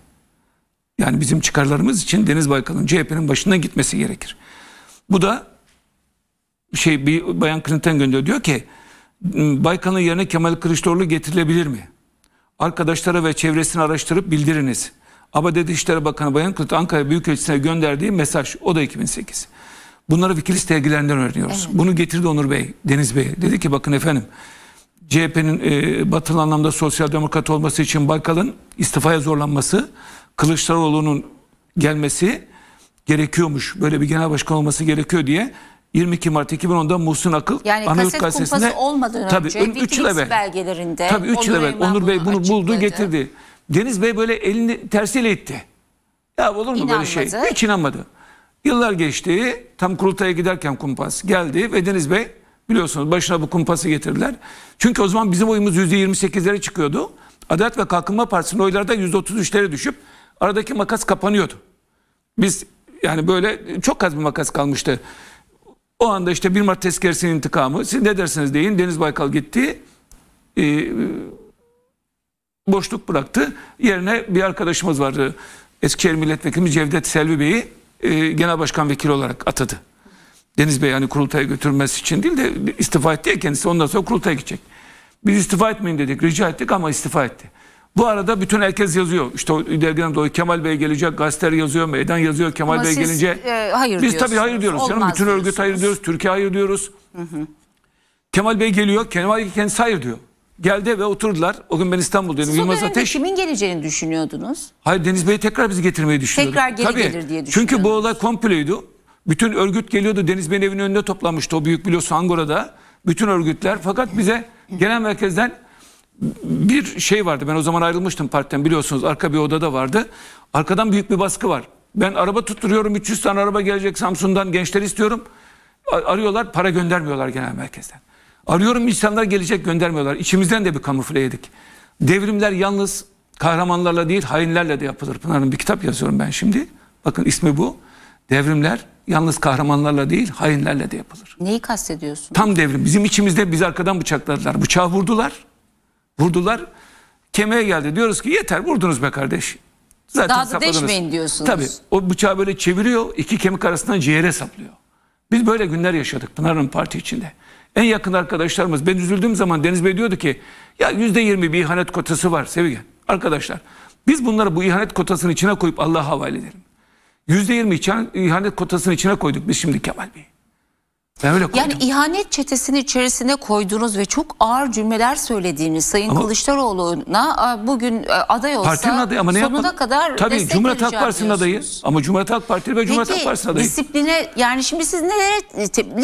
Yani bizim çıkarlarımız için Deniz Baykal'ın CHP'nin başından gitmesi gerekir. Bu da şey bir Bayan Clinton gönderiyor diyor ki Baykal'ın yerine Kemal Kılıçdaroğlu getirilebilir mi? arkadaşlara ve çevresini araştırıp bildiriniz. Ama Dışişleri Bakanı Bayan Kılıç Ankara Büyükelçisi'ne gönderdiği mesaj o da 2008. Bunları fikir sergilerinden öğreniyoruz. Evet. Bunu getirdi Onur Bey, Deniz Bey. Dedi ki bakın efendim CHP'nin e, batılı anlamda sosyal demokrat olması için Baykal'ın istifaya zorlanması, Kılıçdaroğlu'nun gelmesi gerekiyormuş. Böyle bir genel başkan olması gerekiyor diye 22 Mart 2010'da Muhsin Akıl yani Anayurt Gazetesi'nde olmadan tabii, önce 3 yıl evvel, belgelerinde tabii 3 yıl evvel Onur Bey bunu açıkladı. buldu getirdi. Deniz Bey böyle elini tersiyle itti. Ya olur mu inanmadı. böyle şey? Hiç inanmadı. Yıllar geçti. Tam kurultaya giderken kumpas geldi ve Deniz Bey biliyorsunuz başına bu kumpası getirdiler. Çünkü o zaman bizim oyumuz %28'lere çıkıyordu. Adalet ve Kalkınma Partisi'nin oyları da %33'lere düşüp aradaki makas kapanıyordu. Biz yani böyle çok az bir makas kalmıştı. O anda işte 1 Mart tezkeresinin intikamı. Siz ne dersiniz deyin. Deniz Baykal gitti. E, boşluk bıraktı. Yerine bir arkadaşımız vardı. Eskişehir Milletvekilimiz Cevdet Selvi Bey'i e, Genel Başkan Vekili olarak atadı. Deniz Bey yani kurultaya götürmesi için değil de istifa etti ya kendisi. Ondan sonra kurultaya gidecek. Biz istifa etmeyin dedik, rica ettik ama istifa etti. Bu arada bütün herkes yazıyor. İşte dergiden dolayı Kemal Bey gelecek, gazeteler yazıyor, meydan yazıyor. Kemal Ama Bey siz, gelince e, hayır biz tabii hayır diyoruz. Olmaz canım. Bütün diyorsunuz. örgüt hayır diyoruz, Türkiye hayır diyoruz. Hı hı. Kemal Bey geliyor, Kemal Bey kendisi hayır diyor. Geldi ve oturdular. O gün ben İstanbul'daydım. Siz Yılmaz Ateş. kimin geleceğini düşünüyordunuz? Hayır Deniz Bey tekrar bizi getirmeyi düşünüyordu. Tekrar geri Tabii. gelir diye düşünüyordunuz. Çünkü bu olay komploydu. Bütün örgüt geliyordu. Deniz Bey'in evinin önünde toplanmıştı. O büyük biliyorsun Angora'da. Bütün örgütler. Fakat bize genel merkezden bir şey vardı. Ben o zaman ayrılmıştım partiden biliyorsunuz. Arka bir odada vardı. Arkadan büyük bir baskı var. Ben araba tutturuyorum. 300 tane araba gelecek Samsun'dan. Gençler istiyorum. Arıyorlar para göndermiyorlar genel merkezden. Arıyorum insanlar gelecek göndermiyorlar. İçimizden de bir kamufle yedik. Devrimler yalnız kahramanlarla değil hainlerle de yapılır. Pınar'ın bir kitap yazıyorum ben şimdi. Bakın ismi bu. Devrimler yalnız kahramanlarla değil hainlerle de yapılır. Neyi kastediyorsun? Tam devrim. Bizim içimizde biz arkadan bıçakladılar. Bıçağı vurdular. Vurdular. Kemiğe geldi. Diyoruz ki yeter vurdunuz be kardeş. Zaten Daha da sapladınız. deşmeyin diyorsunuz. Tabii. O bıçağı böyle çeviriyor. iki kemik arasından ciğere saplıyor. Biz böyle günler yaşadık Pınar'ın parti içinde. En yakın arkadaşlarımız. Ben üzüldüğüm zaman Deniz Bey diyordu ki ya yüzde yirmi bir ihanet kotası var Sevgi. Arkadaşlar biz bunları bu ihanet kotasının içine koyup Allah'a havale edelim. Yüzde yirmi ihanet kotasının içine koyduk biz şimdi Kemal Bey. Ben öyle Yani ihanet çetesini içerisine koydunuz ve çok ağır cümleler söylediğiniz Sayın Ama- Kılıçdaroğlu'na bugün e, aday olsa Partinin adayı ama ne sonuna yapmadı? kadar Tabii Cumhuriyet Halk vereceğim Partisi'nin adayı. Ama Cumhuriyet Halk Partisi ve Cumhuriyet Halk Peki adayı. disipline yani şimdi siz nelere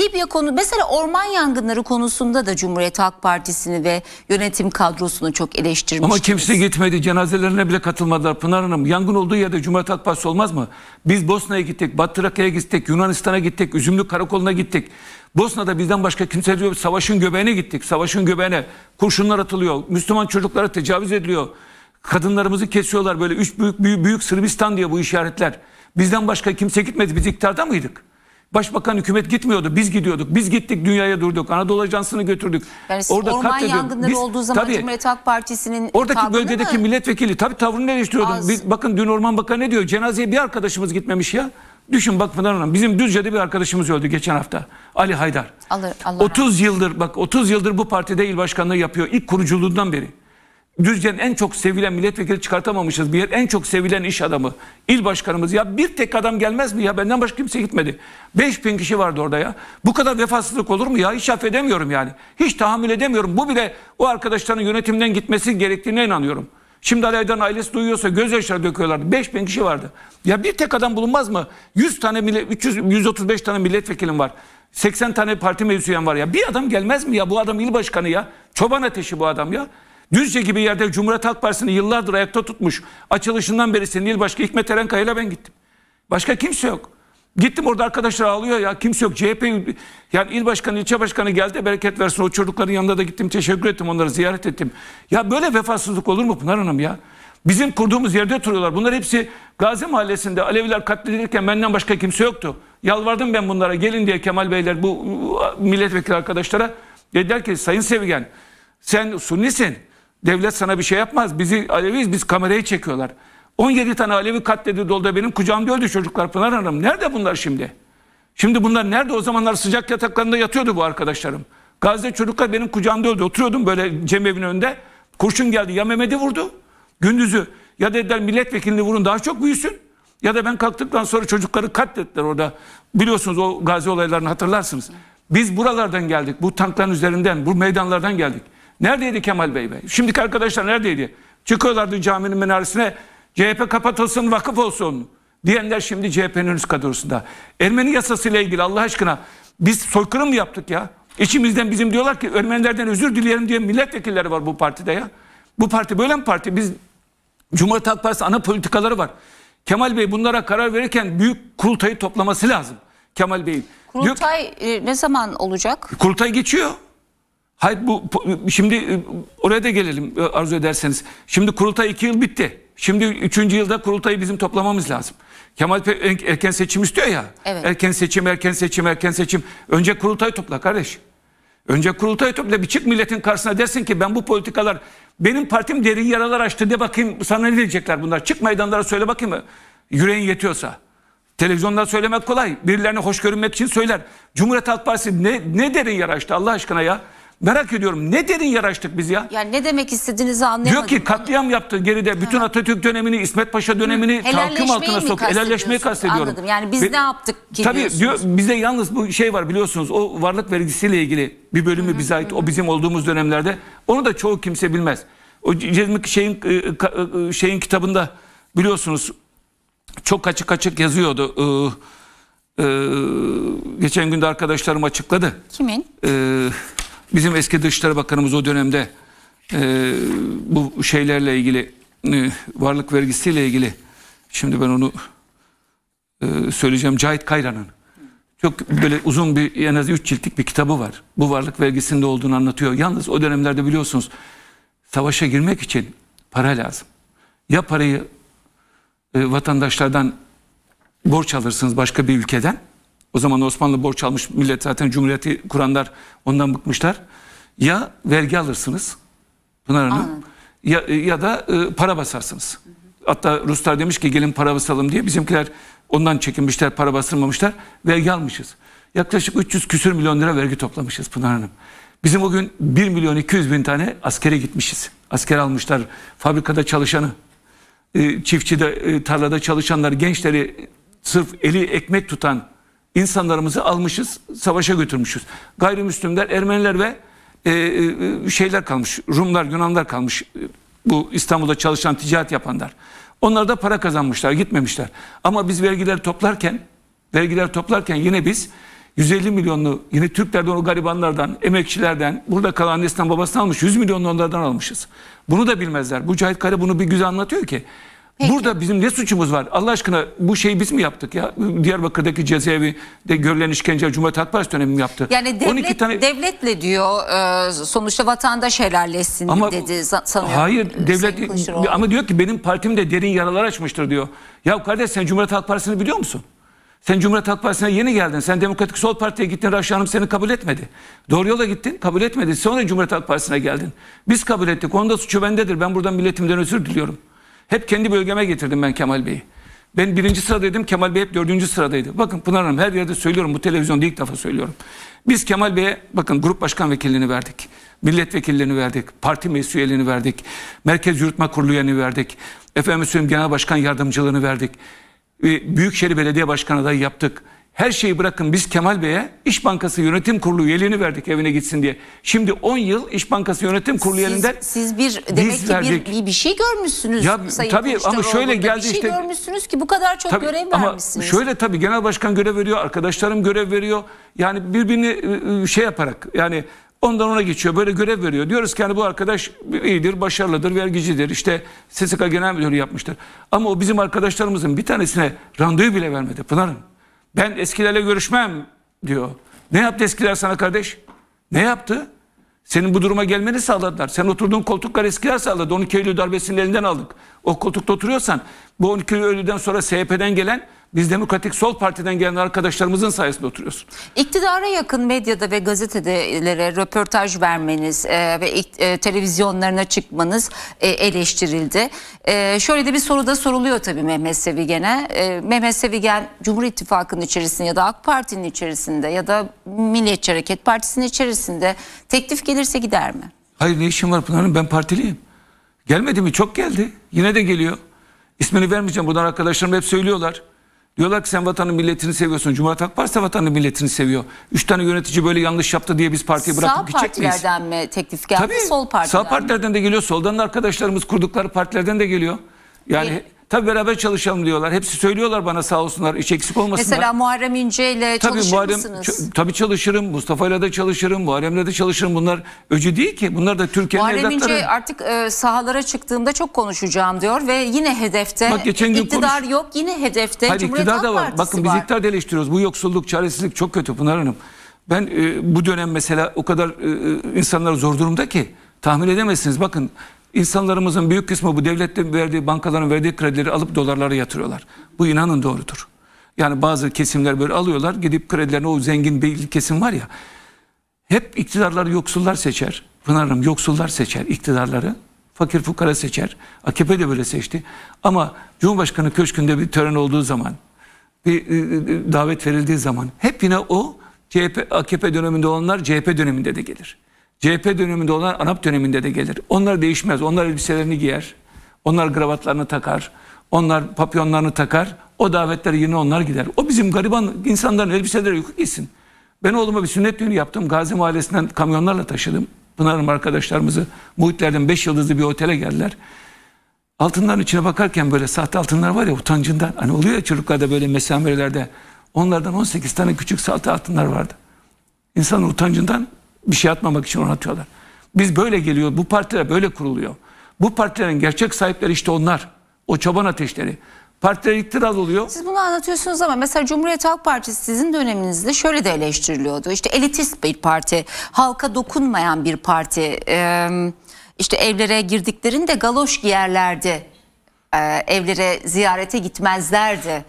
Libya konu mesela orman yangınları konusunda da Cumhuriyet Halk Partisi'ni ve yönetim kadrosunu çok eleştirmiştiniz. Ama kimse gitmedi. Cenazelerine bile katılmadılar. Pınar Hanım yangın olduğu yerde Cumhuriyet Halk Partisi olmaz mı? Biz Bosna'ya gittik, Batı Trakya'ya gittik, Yunanistan'a gittik, Üzümlü Karakolu'na gittik. Bosna'da bizden başka kimse diyor savaşın göbeğine gittik. Savaşın göbeğine kurşunlar atılıyor. Müslüman çocuklara tecavüz ediliyor. Kadınlarımızı kesiyorlar böyle üç büyük büyük, büyük Sırbistan diye bu işaretler. Bizden başka kimse gitmedi. Biz iktidarda mıydık? Başbakan hükümet gitmiyordu. Biz gidiyorduk. Biz gittik dünyaya durduk. Anadolu Ajansı'nı götürdük. Yani Orada orman katlediyor. yangınları biz, olduğu zaman tabii, Cumhuriyet Halk Partisi'nin Oradaki bölgedeki mı? milletvekili tabii tavrını eleştiriyordum. Biz, bakın dün Orman Bakanı ne diyor? Cenazeye bir arkadaşımız gitmemiş ya. Düşün bak Pınar Hanım bizim Düzce'de bir arkadaşımız öldü geçen hafta. Ali Haydar. Alır Allah 30 yıldır bak 30 yıldır bu partide il başkanlığı yapıyor ilk kuruculuğundan beri. Düzce'nin en çok sevilen milletvekili çıkartamamışız bir yer. En çok sevilen iş adamı. il başkanımız ya bir tek adam gelmez mi ya benden başka kimse gitmedi. 5000 kişi vardı orada ya. Bu kadar vefasızlık olur mu ya? Hiç affedemiyorum yani. Hiç tahammül edemiyorum. Bu bile o arkadaşların yönetimden gitmesi gerektiğine inanıyorum. Şimdi Alevden ailesi duyuyorsa gözyaşları döküyorlardı. 5000 kişi vardı. Ya bir tek adam bulunmaz mı? 100 tane millet, 300, 135 tane milletvekilim var. 80 tane parti meclis var ya. Bir adam gelmez mi ya? Bu adam il başkanı ya. Çoban ateşi bu adam ya. Düzce gibi yerde Cumhuriyet Halk Partisi'ni yıllardır ayakta tutmuş. Açılışından beri senin il başkanı Hikmet Erenkaya ben gittim. Başka kimse yok. Gittim orada arkadaşlar ağlıyor ya kimse yok. CHP yani il başkanı ilçe başkanı geldi bereket versin o çocukların yanında da gittim teşekkür ettim onları ziyaret ettim. Ya böyle vefasızlık olur mu Pınar Hanım ya? Bizim kurduğumuz yerde oturuyorlar. Bunlar hepsi Gazi Mahallesi'nde Aleviler katledilirken benden başka kimse yoktu. Yalvardım ben bunlara gelin diye Kemal Beyler bu milletvekili arkadaşlara. Dediler ki Sayın Sevgen sen sunnisin. Devlet sana bir şey yapmaz. Bizi Aleviyiz biz kamerayı çekiyorlar. 17 tane Alevi katledildi oldu benim kucağımda öldü çocuklar Pınar Hanım. Nerede bunlar şimdi? Şimdi bunlar nerede? O zamanlar sıcak yataklarında yatıyordu bu arkadaşlarım. Gazze çocuklar benim kucağımda öldü. Oturuyordum böyle cemevin önünde. Kurşun geldi. Ya Mehmet'i vurdu. Gündüzü. Ya dediler milletvekilini vurun daha çok büyüsün. Ya da ben kalktıktan sonra çocukları katlettiler orada. Biliyorsunuz o gazi olaylarını hatırlarsınız. Biz buralardan geldik. Bu tankların üzerinden, bu meydanlardan geldik. Neredeydi Kemal Bey Bey? Şimdiki arkadaşlar neredeydi? Çıkıyorlardı caminin menaresine. CHP kapatılsın, vakıf olsun diyenler şimdi CHP'nin üst kadrosunda. Ermeni yasasıyla ilgili Allah aşkına biz soykırım yaptık ya. İçimizden bizim diyorlar ki Ermenilerden özür dileyelim diye milletvekilleri var bu partide ya. Bu parti böyle mi parti? Biz Cumhuriyet Halk Partisi ana politikaları var. Kemal Bey bunlara karar verirken büyük kurultayı toplaması lazım. Kemal Bey'in. Kurultay diyor, e, ne zaman olacak? Kurultay geçiyor. Hayır bu şimdi e, oraya da gelelim e, arzu ederseniz. Şimdi kurultay iki yıl bitti. Şimdi üçüncü yılda kurultayı bizim toplamamız lazım. Kemal erken seçim istiyor ya. Evet. Erken seçim, erken seçim, erken seçim. Önce kurultayı topla kardeş. Önce kurultayı topla bir çık milletin karşısına desin ki ben bu politikalar benim partim derin yaralar açtı de bakayım sana ne diyecekler bunlar. Çık meydanlara söyle bakayım mı? Yüreğin yetiyorsa. Televizyonda söylemek kolay. Birilerine hoş görünmek için söyler. Cumhuriyet Halk Partisi ne, ne derin yara açtı Allah aşkına ya. Merak ediyorum ne derin yaraştık biz ya? Yani ne demek istediğinizi anlayamadım. Diyor ki katliam yaptı geride bütün Atatürk dönemini, İsmet Paşa dönemini tahakküm altına sok. Helalleşmeyi kastediyorum. Anladım yani biz Be ne yaptık ki Tabii diyor bize yalnız bu şey var biliyorsunuz o varlık vergisiyle ilgili bir bölümü bize ait o bizim olduğumuz dönemlerde onu da çoğu kimse bilmez. O Cezmik şeyin, e, e, e, şeyin kitabında biliyorsunuz çok açık açık yazıyordu. Ee, ee, geçen gün de arkadaşlarım açıkladı. Kimin? Ee, Bizim eski Dışişleri Bakanımız o dönemde e, bu şeylerle ilgili e, varlık vergisiyle ilgili şimdi ben onu e, söyleyeceğim Cahit Kayran'ın çok böyle uzun bir en az 3 ciltlik bir kitabı var. Bu varlık vergisinde olduğunu anlatıyor. Yalnız o dönemlerde biliyorsunuz savaşa girmek için para lazım. Ya parayı e, vatandaşlardan borç alırsınız başka bir ülkeden o zaman Osmanlı borç almış millet zaten cumhuriyeti kuranlar ondan bıkmışlar. Ya vergi alırsınız Pınar Hanım ya, ya da e, para basarsınız. Hı hı. Hatta Ruslar demiş ki gelin para basalım diye bizimkiler ondan çekinmişler para bastırmamışlar vergi almışız. Yaklaşık 300 küsür milyon lira vergi toplamışız Pınar Hanım. Bizim bugün gün 1 milyon 200 bin tane askere gitmişiz. Asker almışlar fabrikada çalışanı, e, çiftçide, e, tarlada çalışanlar, gençleri sırf eli ekmek tutan insanlarımızı almışız, savaşa götürmüşüz. Gayrimüslimler, Ermeniler ve e, e, şeyler kalmış, Rumlar, Yunanlar kalmış. Bu İstanbul'da çalışan, ticaret yapanlar. Onlar da para kazanmışlar, gitmemişler. Ama biz vergiler toplarken, vergiler toplarken yine biz 150 milyonlu yine Türklerden o garibanlardan, emekçilerden, burada kalan annesinden babasından almış 100 milyonlu onlardan almışız. Bunu da bilmezler. Bu Cahit Kare bunu bir güzel anlatıyor ki Peki. Burada bizim ne suçumuz var? Allah aşkına bu şeyi biz mi yaptık ya? Diyarbakır'daki cezaevi de görülen işkence Cumhuriyet Halk Partisi dönemi mi yaptı? Yani devlet, 12 tane... devletle diyor e, sonuçta vatandaş helalleşsin ama, dedi sanıyorum. Hayır devlet ama diyor ki benim partim de derin yaralar açmıştır diyor. Ya kardeş sen Cumhuriyet Halk Partisi'ni biliyor musun? Sen Cumhuriyet Halk Partisi'ne yeni geldin. Sen Demokratik Sol Parti'ye gittin. Raşi Hanım seni kabul etmedi. Doğru yola gittin. Kabul etmedi. Sonra Cumhuriyet Halk Partisi'ne geldin. Biz kabul ettik. Onda suçu bendedir. Ben buradan milletimden özür diliyorum. Hep kendi bölgeme getirdim ben Kemal Bey'i. Ben birinci sıradaydım, Kemal Bey hep dördüncü sıradaydı. Bakın Pınar Hanım her yerde söylüyorum, bu televizyonda ilk defa söylüyorum. Biz Kemal Bey'e bakın grup başkan vekilliğini verdik. Milletvekillerini verdik, parti meclis üyeliğini verdik, merkez yürütme kurulu üyeliğini verdik, efendim genel başkan yardımcılığını verdik. Büyükşehir Belediye Başkanı adayı yaptık. Her şeyi bırakın biz Kemal Bey'e İş Bankası Yönetim Kurulu üyeliğini verdik evine gitsin diye. Şimdi 10 yıl İş Bankası Yönetim Kurulu siz, üyeliğinden siz bir demek ki verdik. bir, bir şey görmüşsünüz. Ya Sayın tabii ama şöyle geldi bir şey görmüşsünüz ki bu kadar çok tabii, görev vermişsiniz. Ama şöyle tabii genel başkan görev veriyor, arkadaşlarım görev veriyor. Yani birbirini ıı, ıı, şey yaparak yani Ondan ona geçiyor. Böyle görev veriyor. Diyoruz ki yani bu arkadaş iyidir, başarılıdır, vergicidir. İşte SSK Genel Müdürü yapmıştır. Ama o bizim arkadaşlarımızın bir tanesine randevu bile vermedi Pınar'ın. Ben eskilerle görüşmem diyor. Ne yaptı eskiler sana kardeş? Ne yaptı? Senin bu duruma gelmeni sağladılar. Sen oturduğun koltuklar eskiler sağladı. 12 Eylül darbesinin elinden aldık. O koltukta oturuyorsan bu 12 Eylül'den sonra SHP'den gelen biz Demokratik Sol Parti'den gelen arkadaşlarımızın sayesinde oturuyoruz. İktidara yakın medyada ve gazetelere röportaj vermeniz e, ve e, televizyonlarına çıkmanız e, eleştirildi. E, şöyle de bir soru da soruluyor tabii Mehmet Sevigen'e. E, Mehmet Sevigen Cumhur İttifakı'nın içerisinde ya da AK Parti'nin içerisinde ya da Milliyetçi Hareket Partisi'nin içerisinde teklif gelirse gider mi? Hayır ne işim var Pınar'ın ben partiliyim. Gelmedi mi? Çok geldi. Yine de geliyor. İsmini vermeyeceğim. Buradan arkadaşlarım hep söylüyorlar. Diyorlar ki sen vatanı milletini seviyorsun. Cumhuriyet Halk Partisi vatanı milletini seviyor. Üç tane yönetici böyle yanlış yaptı diye biz partiyi bırakıp gidecek miyiz? Sağ partilerden mi teklif geldi? Tabii, sol partilerden Sağ partilerden de geliyor. Soldan da arkadaşlarımız kurdukları partilerden de geliyor. Yani... Peki. Tabii beraber çalışalım diyorlar. Hepsi söylüyorlar bana sağ olsunlar. İç eksik olmasınlar. Mesela Muharrem İnce ile tabii, çalışır Muharrem, mısınız? Tabii çalışırım. Mustafa'yla da çalışırım. Muharrem'le de çalışırım. Bunlar öcü değil ki. Bunlar da Türkiye'nin evlatları. Muharrem İnce artık e, sahalara çıktığımda çok konuşacağım diyor ve yine hedefte. Bak, geçen gün iktidar konuş... yok. Yine hedefte. Hayır, Cumhuriyet iktidar da var. Partisi Bakın var. biz iktidar eleştiriyoruz. Bu yoksulluk, çaresizlik çok kötü Pınar Hanım. Ben e, bu dönem mesela o kadar e, e insanlar zor durumda ki tahmin edemezsiniz. Bakın İnsanlarımızın büyük kısmı bu devletin verdiği, bankaların verdiği kredileri alıp dolarlara yatırıyorlar. Bu inanın doğrudur. Yani bazı kesimler böyle alıyorlar, gidip kredilerini o zengin bir kesim var ya. Hep iktidarlar yoksullar seçer. Pınar'ım yoksullar seçer iktidarları. Fakir fukara seçer. AKP de böyle seçti. Ama Cumhurbaşkanı köşkünde bir tören olduğu zaman, bir e, e, e, davet verildiği zaman hep yine o CHP, AKP döneminde olanlar CHP döneminde de gelir. CHP döneminde olan ANAP döneminde de gelir. Onlar değişmez. Onlar elbiselerini giyer. Onlar kravatlarını takar. Onlar papyonlarını takar. O davetlere yine onlar gider. O bizim gariban insanların elbiseleri yok gitsin. Ben oğluma bir sünnet düğünü yaptım. Gazi Mahallesi'nden kamyonlarla taşıdım. Pınar'ım arkadaşlarımızı Muhitler'den 5 yıldızlı bir otele geldiler. Altınların içine bakarken böyle sahte altınlar var ya utancından. Hani oluyor ya çocuklarda böyle mesamelerde. Onlardan 18 tane küçük sahte altınlar vardı. İnsan utancından bir şey atmamak için onu atıyorlar. Biz böyle geliyor, bu partiler böyle kuruluyor. Bu partilerin gerçek sahipleri işte onlar. O çoban ateşleri. Partiler iktidar oluyor. Siz bunu anlatıyorsunuz ama mesela Cumhuriyet Halk Partisi sizin döneminizde şöyle de eleştiriliyordu. İşte elitist bir parti, halka dokunmayan bir parti. Ee, işte evlere girdiklerinde galoş giyerlerdi. evlere ziyarete gitmezlerdi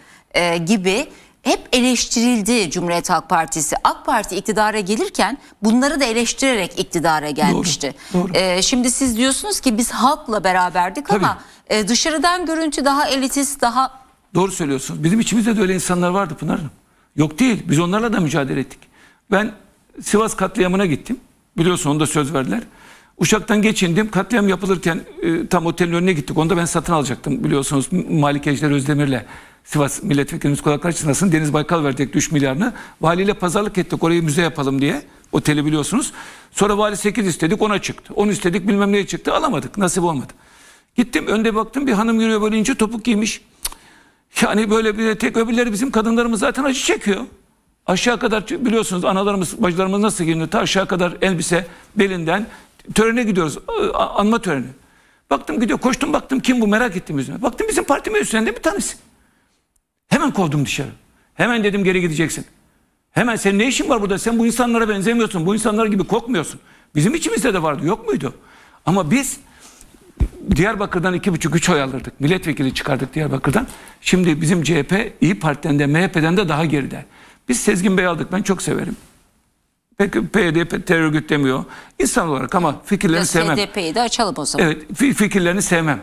gibi hep eleştirildi Cumhuriyet Halk Partisi. AK Parti iktidara gelirken bunları da eleştirerek iktidara gelmişti. Doğru, doğru. Ee, şimdi siz diyorsunuz ki biz halkla beraberdik Tabii. ama e, dışarıdan görüntü daha elitist, daha... Doğru söylüyorsunuz. Bizim içimizde de öyle insanlar vardı Pınar Hanım. Yok değil. Biz onlarla da mücadele ettik. Ben Sivas katliamına gittim. Biliyorsun onu da söz verdiler. Uçaktan geçindim. Katliam yapılırken e, tam otelin önüne gittik. Onu da ben satın alacaktım biliyorsunuz. Malik Ejder Özdemir'le Sivas Milletvekilimiz kulak karşısındasın. Deniz Baykal verdik 3 milyarını. Valiyle pazarlık ettik orayı müze yapalım diye. Oteli biliyorsunuz. Sonra vali 8 istedik ona çıktı. 10 istedik bilmem neye çıktı. Alamadık nasip olmadı. Gittim önde baktım bir hanım yürüyor böyle ince topuk giymiş. Yani böyle bir tek öbürleri bizim kadınlarımız zaten acı çekiyor. Aşağı kadar biliyorsunuz analarımız bacılarımız nasıl giyinir? Ta aşağı kadar elbise belinden törene gidiyoruz. Anma töreni. Baktım gidiyor. Koştum baktım kim bu merak ettim yüzüne. Baktım bizim parti meclisinden bir tanesi. Hemen kovdum dışarı. Hemen dedim geri gideceksin. Hemen sen ne işin var burada? Sen bu insanlara benzemiyorsun. Bu insanlar gibi kokmuyorsun. Bizim içimizde de vardı. Yok muydu? Ama biz Diyarbakır'dan iki buçuk üç oy alırdık. Milletvekili çıkardık Diyarbakır'dan. Şimdi bizim CHP İyi Parti'den de MHP'den de daha geride. Biz Sezgin Bey aldık. Ben çok severim. Peki PYD terör örgüt demiyor. İnsan olarak ama fikirlerini sevmem. SDP'yi de açalım o zaman. Evet fikirlerini sevmem.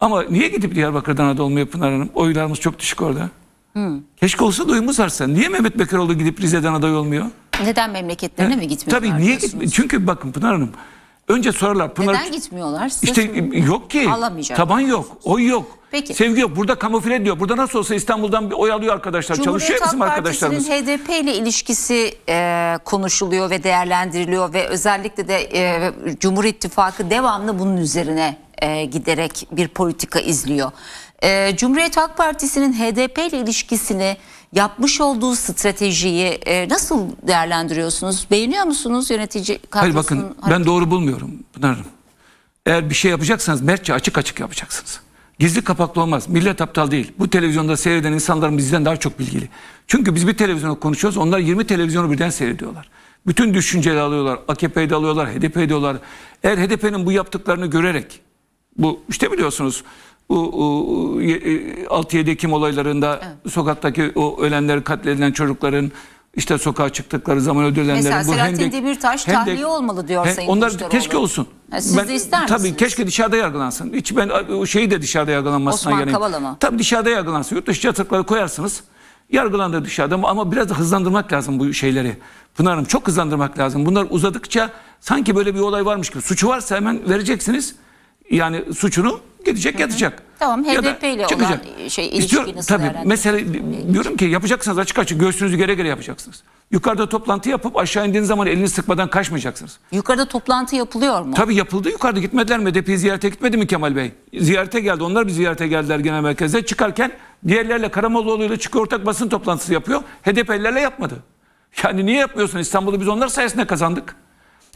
Ama niye gidip Diyarbakır'dan adı olmuyor Pınar Hanım? Oylarımız çok düşük orada. Hmm. Keşke olsa da uyumuz varsa. Niye Mehmet Bekaroğlu gidip Rize'den aday olmuyor? Neden memleketlerine He? mi gitmiyorlar? Tabii niye gitmiyor? Çünkü bakın Pınar Hanım Önce sorarlar. Pınar, Neden gitmiyorlar? Siz işte e, yok ki. Alamayacak. Taban yok. Oy yok. Peki. Sevgi yok. Burada kamufle ediyor. Burada nasıl olsa İstanbul'dan bir oy alıyor arkadaşlar. Çalışıyor bizim arkadaşlarımız. Cumhuriyet HDP ile ilişkisi e, konuşuluyor ve değerlendiriliyor ve özellikle de e, Cumhur İttifakı devamlı bunun üzerine e, giderek bir politika izliyor. E, Cumhuriyet Halk Partisi'nin HDP ile ilişkisini yapmış olduğu stratejiyi e, nasıl değerlendiriyorsunuz? Beğeniyor musunuz yönetici kadrosunun? Hayır bakın hareketi? ben doğru bulmuyorum Pınar'ım. Eğer bir şey yapacaksanız mertçe açık açık yapacaksınız. Gizli kapaklı olmaz. Millet aptal değil. Bu televizyonda seyreden insanların bizden daha çok bilgili. Çünkü biz bir televizyona konuşuyoruz. Onlar 20 televizyonu birden seyrediyorlar. Bütün düşünceleri alıyorlar. AKP'yi de alıyorlar, HDP'yi de alıyorlar. Eğer HDP'nin bu yaptıklarını görerek bu işte biliyorsunuz o, o, 6-7 Ekim olaylarında evet. sokaktaki o ölenler katledilen çocukların işte sokağa çıktıkları zaman ödülenlerin Mesela bu Selahattin hendek, Demirtaş hendek, tahliye olmalı diyor he, Sayın Onlar keşke olsun. Yani siz ben, de ister misiniz? Tabii keşke dışarıda yargılansın. Hiç ben o şeyi de dışarıda yargılanmasına Osman yanayım. Kavala mı? Tabii dışarıda yargılansın. Yurt dışı yatakları koyarsınız. Yargılandı dışarıda ama biraz da hızlandırmak lazım bu şeyleri. Pınar'ım çok hızlandırmak lazım. Bunlar uzadıkça sanki böyle bir olay varmış gibi. Suçu varsa hemen vereceksiniz. Yani suçunu gidecek yatacak. Tamam HDP ya ile çıkacak. olan şey ilişki İstiyor, nasıl tabii, herhalde? Mesela diyorum ki yapacaksınız, açık açık göğsünüzü gere gere yapacaksınız. Yukarıda toplantı yapıp aşağı indiğiniz zaman elini sıkmadan kaçmayacaksınız. Yukarıda toplantı yapılıyor mu? Tabii yapıldı. Yukarıda gitmediler mi? HDP'yi ziyarete gitmedi mi Kemal Bey? Ziyarete geldi. Onlar bir ziyarete geldiler genel merkeze. Çıkarken diğerlerle Karamollaoğlu ile çıkıyor ortak basın toplantısı yapıyor. HDP'lilerle yapmadı. Yani niye yapmıyorsun? İstanbul'u biz onlar sayesinde kazandık.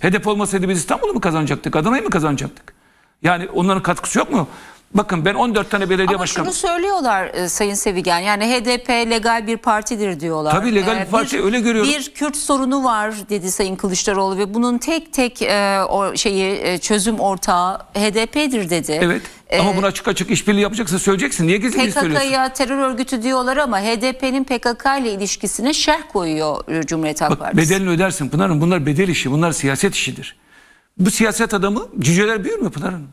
HDP olmasaydı biz İstanbul'u mu kazanacaktık? Adana'yı mı kazanacaktık? Yani onların katkısı yok mu? Bakın ben 14 tane belediye Ama başkanı... Ama şunu söylüyorlar e, Sayın Sevigen yani HDP legal bir partidir diyorlar. Tabii legal ee, bir parti öyle görüyorum. Bir Kürt sorunu var dedi Sayın Kılıçdaroğlu ve bunun tek tek e, o şeyi e, çözüm ortağı HDP'dir dedi. Evet. E, ama bunu açık açık işbirliği yapacaksa söyleyeceksin. Niye gizli gizli söylüyorsun? PKK'ya terör örgütü diyorlar ama HDP'nin PKK ile ilişkisine şerh koyuyor e, Cumhuriyet Halk Bak, Bedelini ödersin Pınar'ım. Bunlar bedel işi, bunlar siyaset işidir bu siyaset adamı cüceler büyür mü Pınar Hanım?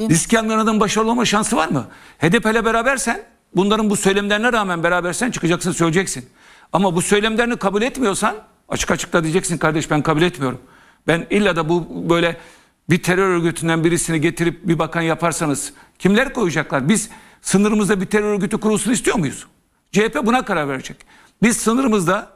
Riski adam başarılı olma şansı var mı? HDP ile berabersen bunların bu söylemlerine rağmen berabersen çıkacaksın söyleyeceksin. Ama bu söylemlerini kabul etmiyorsan açık açık da diyeceksin kardeş ben kabul etmiyorum. Ben illa da bu böyle bir terör örgütünden birisini getirip bir bakan yaparsanız kimler koyacaklar? Biz sınırımızda bir terör örgütü kurulsun istiyor muyuz? CHP buna karar verecek. Biz sınırımızda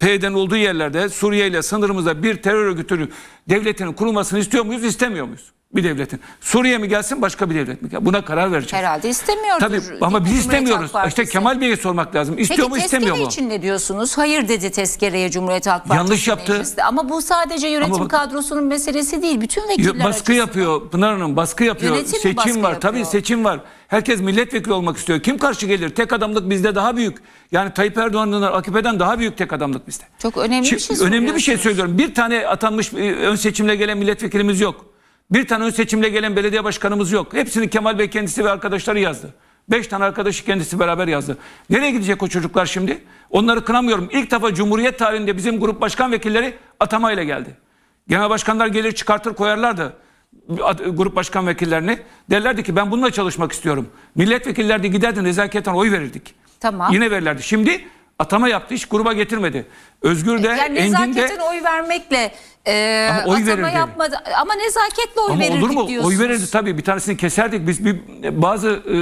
PYD'nin olduğu yerlerde Suriye ile sınırımızda bir terör örgütünün devletinin kurulmasını istiyor muyuz, istemiyor muyuz? Bir devletin. Suriye mi gelsin başka bir devlet mi Buna karar vereceğiz. Herhalde istemiyordur. Tabii ama biz istemiyoruz. İşte Kemal Bey'e sormak lazım. İstiyor Peki, mu istemiyor mu? için ne diyorsunuz? Hayır dedi tezkereye Cumhuriyet Halk Partisi. Yanlış yaptı. Mecliste. Ama bu sadece yönetim ama, kadrosunun meselesi değil. Bütün vekiller Baskı açısından. yapıyor Pınar Hanım baskı yapıyor. Yönetim seçim baskı var yapıyor. tabii seçim var. Herkes milletvekili olmak istiyor. Kim karşı gelir? Tek adamlık bizde daha büyük. Yani Tayyip Erdoğan'ın AKP'den daha büyük tek adamlık bizde. Çok önemli Şimdi, bir şey Önemli bir şey söylüyorum. Bir tane atanmış e, ön seçimle gelen milletvekilimiz yok. Bir tane ön seçimle gelen belediye başkanımız yok. Hepsini Kemal Bey kendisi ve arkadaşları yazdı. Beş tane arkadaşı kendisi beraber yazdı. Nereye gidecek o çocuklar şimdi? Onları kınamıyorum. İlk defa Cumhuriyet tarihinde bizim grup başkan vekilleri atamayla geldi. Genel başkanlar gelir çıkartır koyarlardı grup başkan vekillerini derlerdi ki ben bununla çalışmak istiyorum. Milletvekiller giderdi nezaketen oy verirdik. Tamam. Yine verirlerdi. Şimdi atama yaptı hiç gruba getirmedi. Özgür de e, yani Engin de oy vermekle e, ama oy atama verirdi. yapmadı ama nezaketle oy ama verirdik olur mu? diyorsunuz. Oy verirdi tabii bir tanesini keserdik. Biz bir bazı e,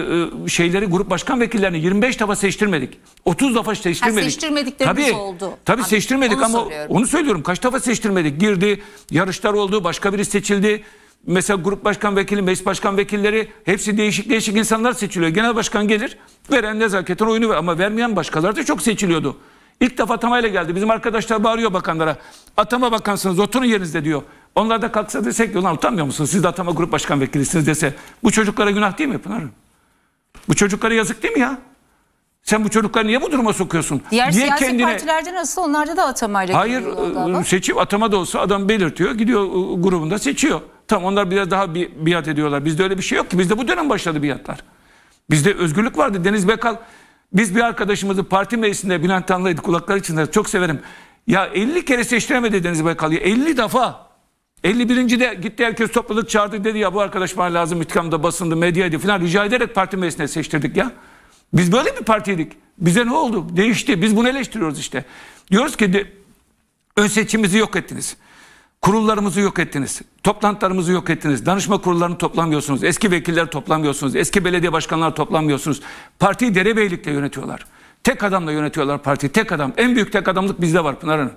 e şeyleri grup başkan vekillerini 25 defa seçtirmedik. 30 defa seçtirmedik. Ha, seçtirmediklerimiz tabii, oldu. Tabii hani, seçtirmedik onu ama soruyorum. onu söylüyorum. Kaç defa seçtirmedik? Girdi, yarışlar oldu, başka biri seçildi. Mesela grup başkan vekili, meclis başkan vekilleri hepsi değişik değişik insanlar seçiliyor. Genel başkan gelir, veren nezaketen oyunu ver. Ama vermeyen başkalar da çok seçiliyordu. İlk defa atamayla geldi. Bizim arkadaşlar bağırıyor bakanlara. Atama bakansınız oturun yerinizde diyor. Onlar da kalksa desek diyor. Lan utanmıyor musunuz? Siz de atama grup başkan vekilisiniz dese. Bu çocuklara günah değil mi Pınar? Bu çocuklara yazık değil mi ya? Sen bu çocukları niye bu duruma sokuyorsun? Diğer niye siyasi kendine... partilerde nasıl? Onlarda da atamayla Hayır, e, seçim atama da olsa adam belirtiyor. Gidiyor e, grubunda seçiyor. Tam onlar biraz daha bi biat ediyorlar. Bizde öyle bir şey yok ki. Bizde bu dönem başladı biatlar. Bizde özgürlük vardı. Deniz Bekal biz bir arkadaşımızı parti meclisinde Bülent Tanlı'ydı kulakları içinde çok severim. Ya 50 kere seçtiremedi Deniz Baykal'ı. 50 defa. 51. de gitti herkes topladık çağırdı dedi ya bu arkadaş bana lazım itkamda basındı medyaydı falan rica ederek parti meclisine seçtirdik ya. Biz böyle bir partiydik. Bize ne oldu? Değişti. Biz bunu eleştiriyoruz işte. Diyoruz ki de, ön seçimizi yok ettiniz. Kurullarımızı yok ettiniz. Toplantılarımızı yok ettiniz. Danışma kurullarını toplamıyorsunuz. Eski vekilleri toplamıyorsunuz. Eski belediye başkanları toplamıyorsunuz. Partiyi derebeylikle yönetiyorlar. Tek adamla yönetiyorlar partiyi. Tek adam. En büyük tek adamlık bizde var Pınar Hanım.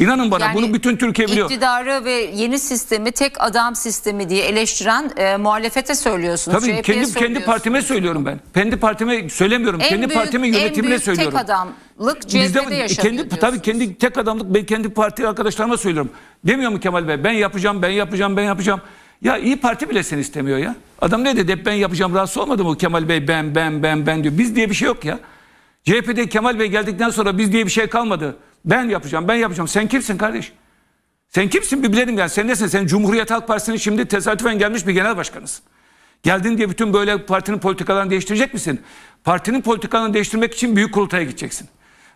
İnanın bana yani bunu bütün Türkiye biliyor. İktidarı ve yeni sistemi tek adam sistemi diye eleştiren e, muhalefete söylüyorsunuz. Tabii kendi, söylüyorsunuz. kendi partime söylüyorum ben. Kendi partime söylemiyorum. En kendi büyük, partime yönetimine en büyük söylüyorum. tek adamlık CHP'de yaşanıyor kendi, Tabii kendi tek adamlık ben kendi parti arkadaşlarıma söylüyorum. Demiyor mu Kemal Bey ben yapacağım ben yapacağım ben yapacağım. Ya iyi Parti bile seni istemiyor ya. Adam ne dedi hep ben yapacağım rahatsız olmadı mı Kemal Bey ben ben ben ben diyor. Biz diye bir şey yok ya. CHP'de Kemal Bey geldikten sonra biz diye bir şey kalmadı. Ben yapacağım, ben yapacağım. Sen kimsin kardeş? Sen kimsin bir bilelim yani. Sen nesin? Sen Cumhuriyet Halk Partisi'nin şimdi tesadüfen gelmiş bir genel başkanısın. Geldin diye bütün böyle partinin politikalarını değiştirecek misin? Partinin politikalarını değiştirmek için büyük kurultaya gideceksin.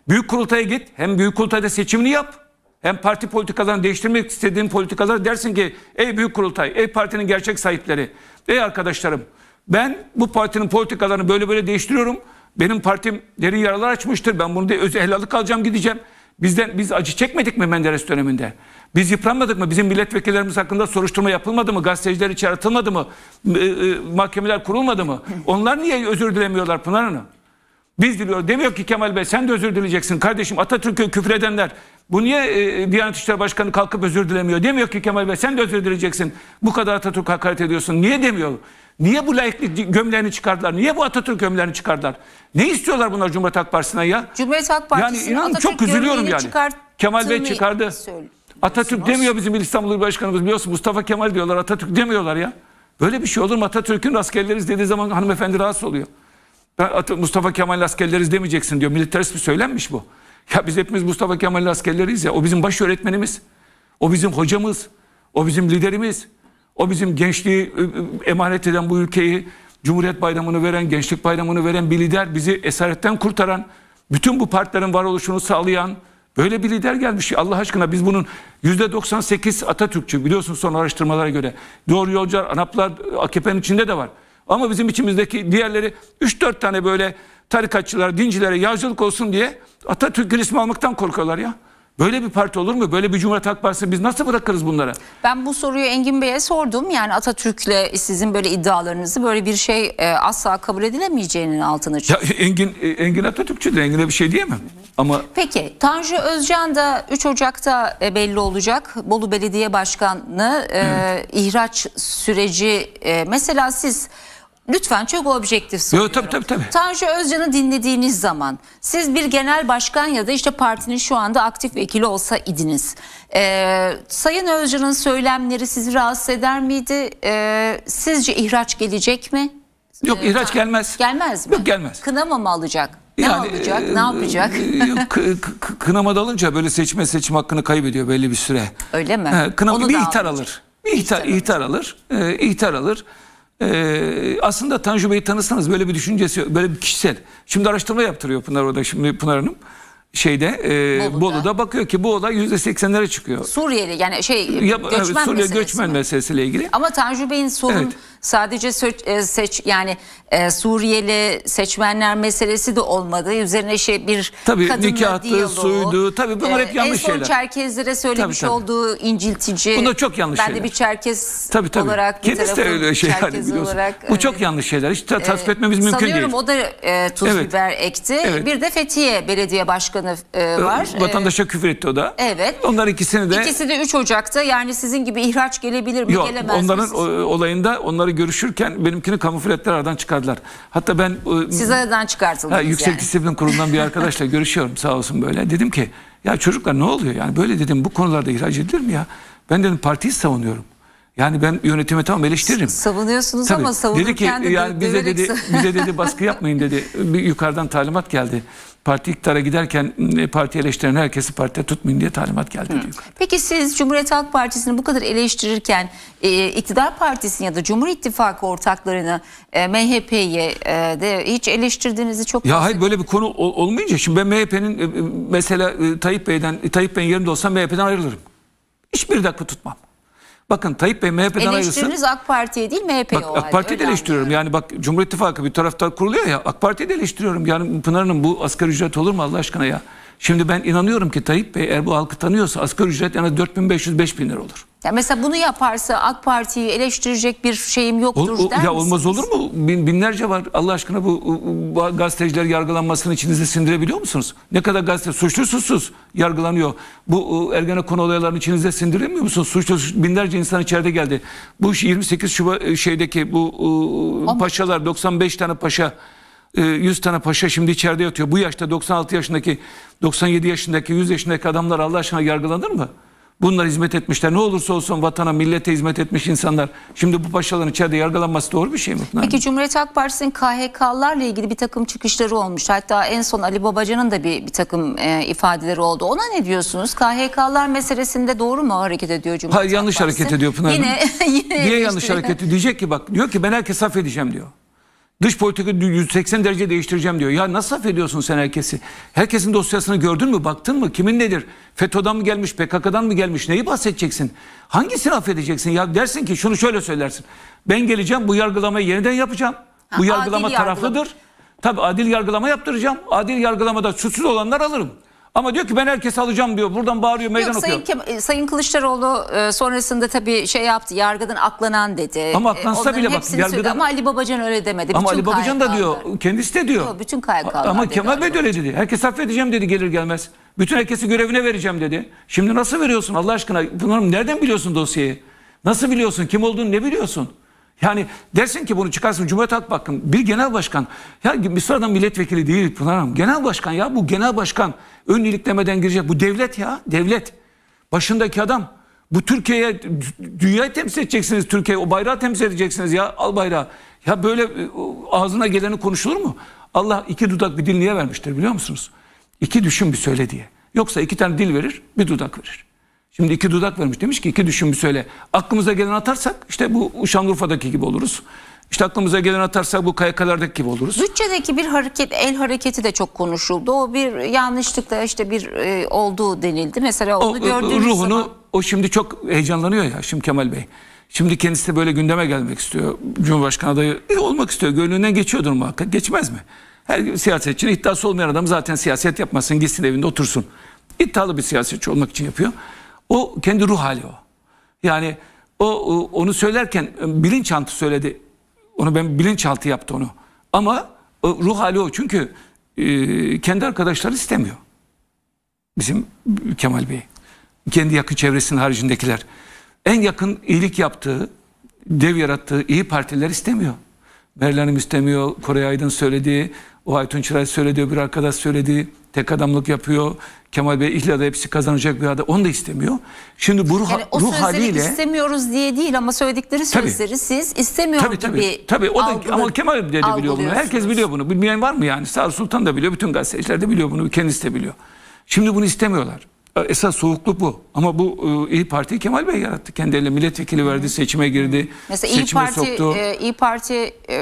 Büyük kurultaya git. Hem büyük kurultayda seçimini yap. Hem parti politikalarını değiştirmek istediğin politikaları dersin ki ey büyük kurultay, ey partinin gerçek sahipleri, ey arkadaşlarım ben bu partinin politikalarını böyle böyle değiştiriyorum. Benim partim derin yaralar açmıştır. Ben bunu de öz helallık alacağım gideceğim. Bizden biz acı çekmedik mi Menderes döneminde? Biz yıpranmadık mı? Bizim milletvekillerimiz hakkında soruşturma yapılmadı mı? Gazeteciler içeri atılmadı mı? E, e, mahkemeler kurulmadı mı? Onlar niye özür dilemiyorlar Pınar Hanım? Biz diliyoruz. Demiyor ki Kemal Bey sen de özür dileyeceksin. Kardeşim Atatürk'ü küfredenler. Bu niye e, e Diyanet İşleri Başkanı kalkıp özür dilemiyor? Demiyor ki Kemal Bey sen de özür dileyeceksin. Bu kadar Atatürk hakaret ediyorsun. Niye demiyor? Niye bu layıklık gömleğini çıkardılar? Niye bu Atatürk gömleğini çıkardılar? Ne istiyorlar bunlar Cumhuriyet Halk Partisi'ne ya? Cumhuriyet Halk Partisi'nin yani inanın Atatürk çok üzülüyorum yani. Kemal Bey çıkardı. Atatürk demiyor bizim İstanbul Başkanımız biliyorsun Mustafa Kemal diyorlar Atatürk demiyorlar ya. Böyle bir şey olur mu? Atatürk'ün askerleriz dediği zaman hanımefendi rahatsız oluyor. At Mustafa Kemal askerleriz demeyeceksin diyor. Militarist bir söylenmiş bu. Ya biz hepimiz Mustafa Kemal'in askerleriyiz ya. O bizim baş öğretmenimiz. O bizim hocamız. O bizim liderimiz. O bizim gençliği e, e, emanet eden bu ülkeyi, Cumhuriyet Bayramı'nı veren, Gençlik Bayramı'nı veren bir lider, bizi esaretten kurtaran, bütün bu partilerin varoluşunu sağlayan böyle bir lider gelmiş. Allah aşkına biz bunun %98 Atatürkçü biliyorsunuz son araştırmalara göre. Doğru yolcular, Anaplar AKP'nin içinde de var. Ama bizim içimizdeki diğerleri 3-4 tane böyle tarikatçılar, dincilere yağcılık olsun diye Atatürk'ün ismi almaktan korkuyorlar ya. Böyle bir parti olur mu? Böyle bir Cumhuriyet Halk Partisi biz nasıl bırakırız bunlara? Ben bu soruyu Engin Bey'e sordum. Yani Atatürk'le sizin böyle iddialarınızı böyle bir şey e, asla kabul edilemeyeceğinin altını çiziyor. Engin, e, Engin Atatürkçüdür. Engin'e bir şey diyemem. Hı Ama... Peki Tanju Özcan da 3 Ocak'ta e, belli olacak. Bolu Belediye Başkanı e, evet. ihraç süreci e, mesela siz... Lütfen çok objektif soruyorum. Yok tabii tabii. tabii. Tanju Özcan'ı dinlediğiniz zaman siz bir genel başkan ya da işte partinin şu anda aktif vekili olsa idiniz. Ee, Sayın Özcan'ın söylemleri sizi rahatsız eder miydi? Ee, sizce ihraç gelecek mi? Yok ee, ihraç gelmez. Gelmez mi? Yok gelmez. Kınama mı alacak? Ne yani, olacak? E, ne yapacak? E, kınama dalınca böyle seçme seçim hakkını kaybediyor belli bir süre. Öyle mi? Ee, kınama bir ihtar alır. Bir ihtar, ihtar alır. İhtar alır. Ee, ihtar alır. Ee, aslında Tanju Bey'i tanısanız böyle bir düşüncesi yok. Böyle bir kişisel. Şimdi araştırma yaptırıyor Pınar orada şimdi Pınar Hanım şeyde e, Bolu'da. Bolu'da bakıyor ki bu olay yüzde seksenlere çıkıyor. Suriyeli yani şey ya, göçmen, evet, Suriye, meselesi göçmen meselesiyle ilgili. Ama Tanju Bey'in sorun evet. Sadece seç, e, seç yani e, Suriyeli seçmenler meselesi de olmadı. Üzerine şey bir tabii, kadınla diyaloğu. suydu. Tabii bunlar hep e, yanlış şeyler. En son Çerkezlere söylemiş tabii, tabii. olduğu inciltici. Bunlar çok yanlış ben şeyler. Ben de bir Çerkez tabii, tabii. olarak bir Kendisi de öyle şey yani olarak. Bu e, çok yanlış şeyler. Hiç ta tasvip etmemiz mümkün sanıyorum değil. Sanıyorum o da e, tuz evet. biber ekti. Evet. Bir de Fethiye Belediye Başkanı e, var. Vatandaşa küfür etti o da. Evet. Onlar ikisini de. İkisi de 3 Ocak'ta yani sizin gibi ihraç gelebilir mi Yok, gelemez onların mi? olayında onları onlarla görüşürken benimkini kamufle aradan çıkardılar. Hatta ben... E, Siz aradan çıkartıldınız ha, Yüksek yani. Disiplin Kurulu'ndan bir arkadaşla [laughs] görüşüyorum sağ olsun böyle. Dedim ki ya çocuklar ne oluyor yani böyle dedim bu konularda ihraç edilir mi ya? Ben dedim partiyi savunuyorum. Yani ben yönetime tamam eleştiririm. Savunuyorsunuz Tabii. ama savunurken dedi ki, de yani bize dedi, bize dedi baskı yapmayın dedi. [laughs] Bir yukarıdan talimat geldi. Parti iktidara giderken e, parti eleştiren herkesi partide tutmayın diye talimat geldi. Diyor. Peki siz Cumhuriyet Halk Partisi'ni bu kadar eleştirirken e, iktidar partisini ya da Cumhur İttifakı ortaklarını e, MHP'yi e, de hiç eleştirdiğinizi çok... Ya hayır böyle bir konu ol, olmayınca şimdi ben MHP'nin e, e, mesela e, Tayyip Bey'den Tayyip Bey'in yerinde olsam MHP'den ayrılırım. Hiçbir dakika tutmam. Bakın Tayyip Bey MHP'den ayrılsın. Eleştiriniz AK Parti'ye değil MHP'ye bak, AK Parti'yi de eleştiriyorum. Yani. yani bak Cumhur İttifakı bir tarafta kuruluyor ya. AK Parti'yi de eleştiriyorum. Yani Pınar'ın bu asgari ücret olur mu Allah aşkına ya? Şimdi ben inanıyorum ki Tayyip Bey eğer bu halkı tanıyorsa asgari ücret yani 4500-5000 lira olur. Ya mesela bunu yaparsa AK Parti'yi eleştirecek bir şeyim yoktur o, o, der Ya misiniz? olmaz olur mu? Bin, binlerce var. Allah aşkına bu, bu gazeteciler yargılanmasını içinizde sindirebiliyor musunuz? Ne kadar gazete suçlu susuz yargılanıyor. Bu Ergenekon olaylarını içinizde sindiremiyor musunuz? Suçlu binlerce insan içeride geldi. Bu 28 Şubat e, şeydeki bu Ama... paşalar 95 tane paşa 100 e, tane paşa şimdi içeride yatıyor. Bu yaşta 96 yaşındaki, 97 yaşındaki, 100 yaşındaki adamlar Allah aşkına yargılanır mı? Bunlar hizmet etmişler. Ne olursa olsun vatana, millete hizmet etmiş insanlar. Şimdi bu paşaların içeride yargılanması doğru bir şey mi? Peki Cumhuriyet Halk Partisi'nin KHK'larla ilgili bir takım çıkışları olmuş. Hatta en son Ali Babacan'ın da bir, bir takım e, ifadeleri oldu. Ona ne diyorsunuz? KHK'lar meselesinde doğru mu hareket ediyor Cumhuriyet Hayır, Halk yanlış hareket ediyor Pınar Hanım. Yine, [laughs] yine Niye yanlış hareket ediyor? Diyecek ki bak diyor ki ben herkes affedeceğim diyor. Dış politika 180 derece değiştireceğim diyor. Ya nasıl affediyorsun sen herkesi? Herkesin dosyasını gördün mü? Baktın mı? Kimin nedir? FETÖ'den mi gelmiş? PKK'dan mı gelmiş? Neyi bahsedeceksin? Hangisini affedeceksin? Ya dersin ki şunu şöyle söylersin. Ben geleceğim bu yargılamayı yeniden yapacağım. Ha, bu yargılama taraflıdır. Yargılama. Tabii adil yargılama yaptıracağım. Adil yargılamada suçsuz olanlar alırım. Ama diyor ki ben herkes alacağım diyor. Buradan bağırıyor meydan Yok, okuyor. Sayın, Sayın Kılıçdaroğlu e, sonrasında tabii şey yaptı yargıdan aklanan dedi. Ama e, aklansa Onların bile bak, hepsini yargıdan- Ama Ali Babacan öyle demedi. Ama Bütün Ali Babacan da diyor kendisi de diyor. Yok, bütün KHK'lar Ama Kemal Bey de öyle dedi. Herkes affedeceğim dedi gelir gelmez. Bütün herkesi görevine vereceğim dedi. Şimdi nasıl veriyorsun Allah aşkına? Bunları nereden biliyorsun dosyayı? Nasıl biliyorsun? Kim olduğunu ne biliyorsun? Yani dersin ki bunu çıkarsın Cumhuriyet Halk bakın bir genel başkan ya bir sıradan milletvekili değil Pınar Hanım. Genel başkan ya bu genel başkan ön iliklemeden girecek. Bu devlet ya devlet. Başındaki adam. Bu Türkiye'ye dünyayı temsil edeceksiniz Türkiye o bayrağı temsil edeceksiniz ya al bayrağı. Ya böyle e, ağzına geleni konuşulur mu? Allah iki dudak bir dil niye vermiştir biliyor musunuz? İki düşün bir söyle diye. Yoksa iki tane dil verir bir dudak verir. Şimdi iki dudak vermiş. Demiş ki iki düşün bir söyle. Aklımıza gelen atarsak işte bu Şanlıurfa'daki gibi oluruz. İşte aklımıza gelen atarsak bu kayakalardaki gibi oluruz. Bütçedeki bir hareket, el hareketi de çok konuşuldu. O bir yanlışlıkla işte bir e, olduğu denildi. Mesela onu o, e, gördüğünüz ruhunu, zaman... O şimdi çok heyecanlanıyor ya şimdi Kemal Bey. Şimdi kendisi de böyle gündeme gelmek istiyor. Cumhurbaşkanı adayı e, olmak istiyor. Gönlünden geçiyordur muhakkak. Geçmez mi? Her siyasetçinin iddiası olmayan adam zaten siyaset yapmasın. Gitsin evinde otursun. İddialı bir siyasetçi olmak için yapıyor. O kendi ruh hali o. Yani o, o onu söylerken e, bilinçaltı söyledi. Onu ben bilinçaltı yaptı onu. Ama o, ruh hali o çünkü e, kendi arkadaşları istemiyor. Bizim Kemal Bey. Kendi yakın çevresinin haricindekiler. En yakın iyilik yaptığı, dev yarattığı iyi partiler istemiyor. Meral Hanım istemiyor. Kore Aydın söyledi. O Aytun Çıray söyledi. Bir arkadaş söyledi. Tek adamlık yapıyor. Kemal Bey İhla'da hepsi kazanacak bir adı Onu da istemiyor. Şimdi bu ruh, yani o ruh haliyle... istemiyoruz diye değil ama söyledikleri sözleri tabii, siz istemiyor tabii, tabii, gibi Tabii o da ama Kemal Bey de biliyor bunu. Herkes biliyor bunu. Bilmeyen var mı yani? Sağır Sultan da biliyor. Bütün gazeteciler de biliyor bunu. Kendisi de biliyor. Şimdi bunu istemiyorlar. Esas soğukluk bu. Ama bu e, İyi Parti Kemal Bey yarattı. Kendi elle milletvekili verdi, seçime girdi. Mesela İyi Parti soktu. E, İyi Parti e,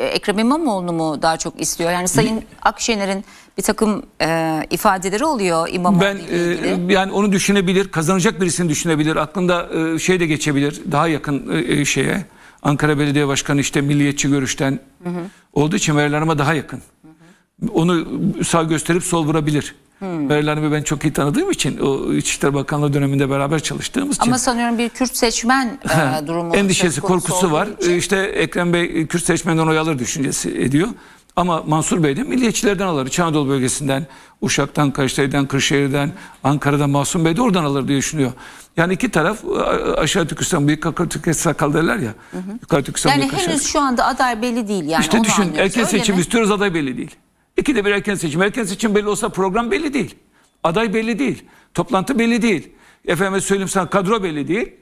Ekrem İmamoğlu'nu mu daha çok istiyor? Yani Sayın Akşener'in bir takım e, ifadeleri oluyor İmamoğlu ben, ile ilgili. E, yani onu düşünebilir, kazanacak birisini düşünebilir. Aklında e, şey de geçebilir daha yakın e, e, şeye. Ankara Belediye Başkanı işte milliyetçi görüşten hı hı. olduğu için Meral Hanım'a daha yakın. Onu sağ gösterip sol vurabilir. Hmm. Berlin'i ben çok iyi tanıdığım için o İçişleri Bakanlığı döneminde beraber çalıştığımız için. Ama sanıyorum bir Kürt seçmen [laughs] e, durumu. Endişesi, korkusu var. Için. İşte Ekrem Bey Kürt seçmenden oy alır düşüncesi ediyor. Ama Mansur Bey de milliyetçilerden alır. Çanadolu bölgesinden, Uşak'tan, Kaşlay'dan, Kırşehir'den, Ankara'dan Masum Bey de oradan alır diye düşünüyor. Yani iki taraf e, aşağı Türkistan büyük, yukarı Türkistan sakal derler ya. Hı hı. Yukarı Türkistan yani büyük, henüz aşağı. şu anda aday belli değil yani. İşte düşün erken Öyle seçim istiyoruz aday belli değil. İki de bir erken seçim. Erken seçim belli olsa program belli değil. Aday belli değil. Toplantı belli değil. Efendim söyleyeyim sana kadro belli değil.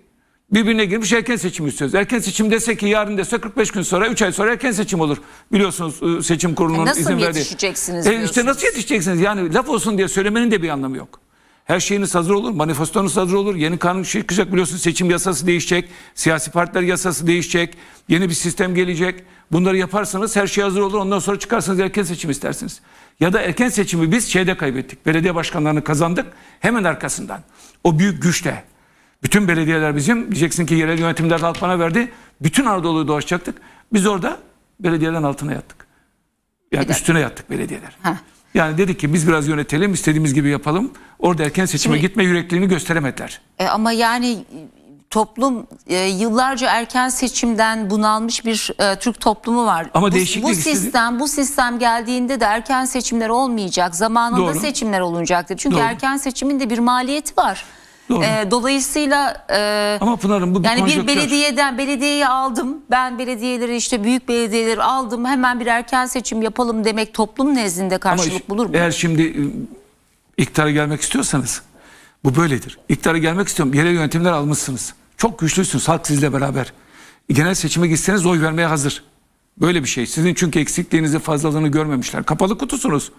Birbirine girmiş erken seçim istiyoruz. Erken seçim dese ki yarın dese 45 gün sonra 3 ay sonra erken seçim olur. Biliyorsunuz ıı, seçim kurulunun yani e, izin verdiği. Nasıl yetişeceksiniz e, işte nasıl yetişeceksiniz? Yani laf olsun diye söylemenin de bir anlamı yok. Her şeyiniz hazır olur. Manifestonuz hazır olur. Yeni kanun şey çıkacak biliyorsunuz. Seçim yasası değişecek. Siyasi partiler yasası değişecek. Yeni bir sistem gelecek. Bunları yaparsanız her şey hazır olur. Ondan sonra çıkarsanız erken seçim istersiniz. Ya da erken seçimi biz şeyde kaybettik. Belediye başkanlarını kazandık. Hemen arkasından. O büyük güçte. Bütün belediyeler bizim. Diyeceksin ki yerel yönetimler halk bana verdi. Bütün Anadolu'yu dolaşacaktık. Biz orada belediyelerin altına yattık. Yani üstüne yattık belediyeler. Ha. Yani dedik ki biz biraz yönetelim, istediğimiz gibi yapalım. Orada erken seçime Şimdi, gitme yürekliliğini gösteremediler. E, ama yani toplum e, yıllarca erken seçimden bunalmış bir e, Türk toplumu var. Ama bu, bu sistem istedi. bu sistem geldiğinde de erken seçimler olmayacak. Zamanında Doğru. seçimler olunacaktır. Çünkü Doğru. erken seçimin de bir maliyeti var. Doğru. E, dolayısıyla e, Ama Pınar'ım bu bir yani bir belediyeden belediyeyi aldım. Ben belediyeleri işte büyük belediyeleri aldım. Hemen bir erken seçim yapalım demek toplum nezdinde karşılık Ama bulur mu? Eğer şimdi ıı, iktidara gelmek istiyorsanız bu böyledir. İktidara gelmek istiyorum. Yere yönetimler almışsınız. Çok güçlüsünüz halk sizle beraber. Genel seçime gitseniz oy vermeye hazır. Böyle bir şey. Sizin çünkü eksikliğinizi fazlalığını görmemişler. Kapalı kutusunuz.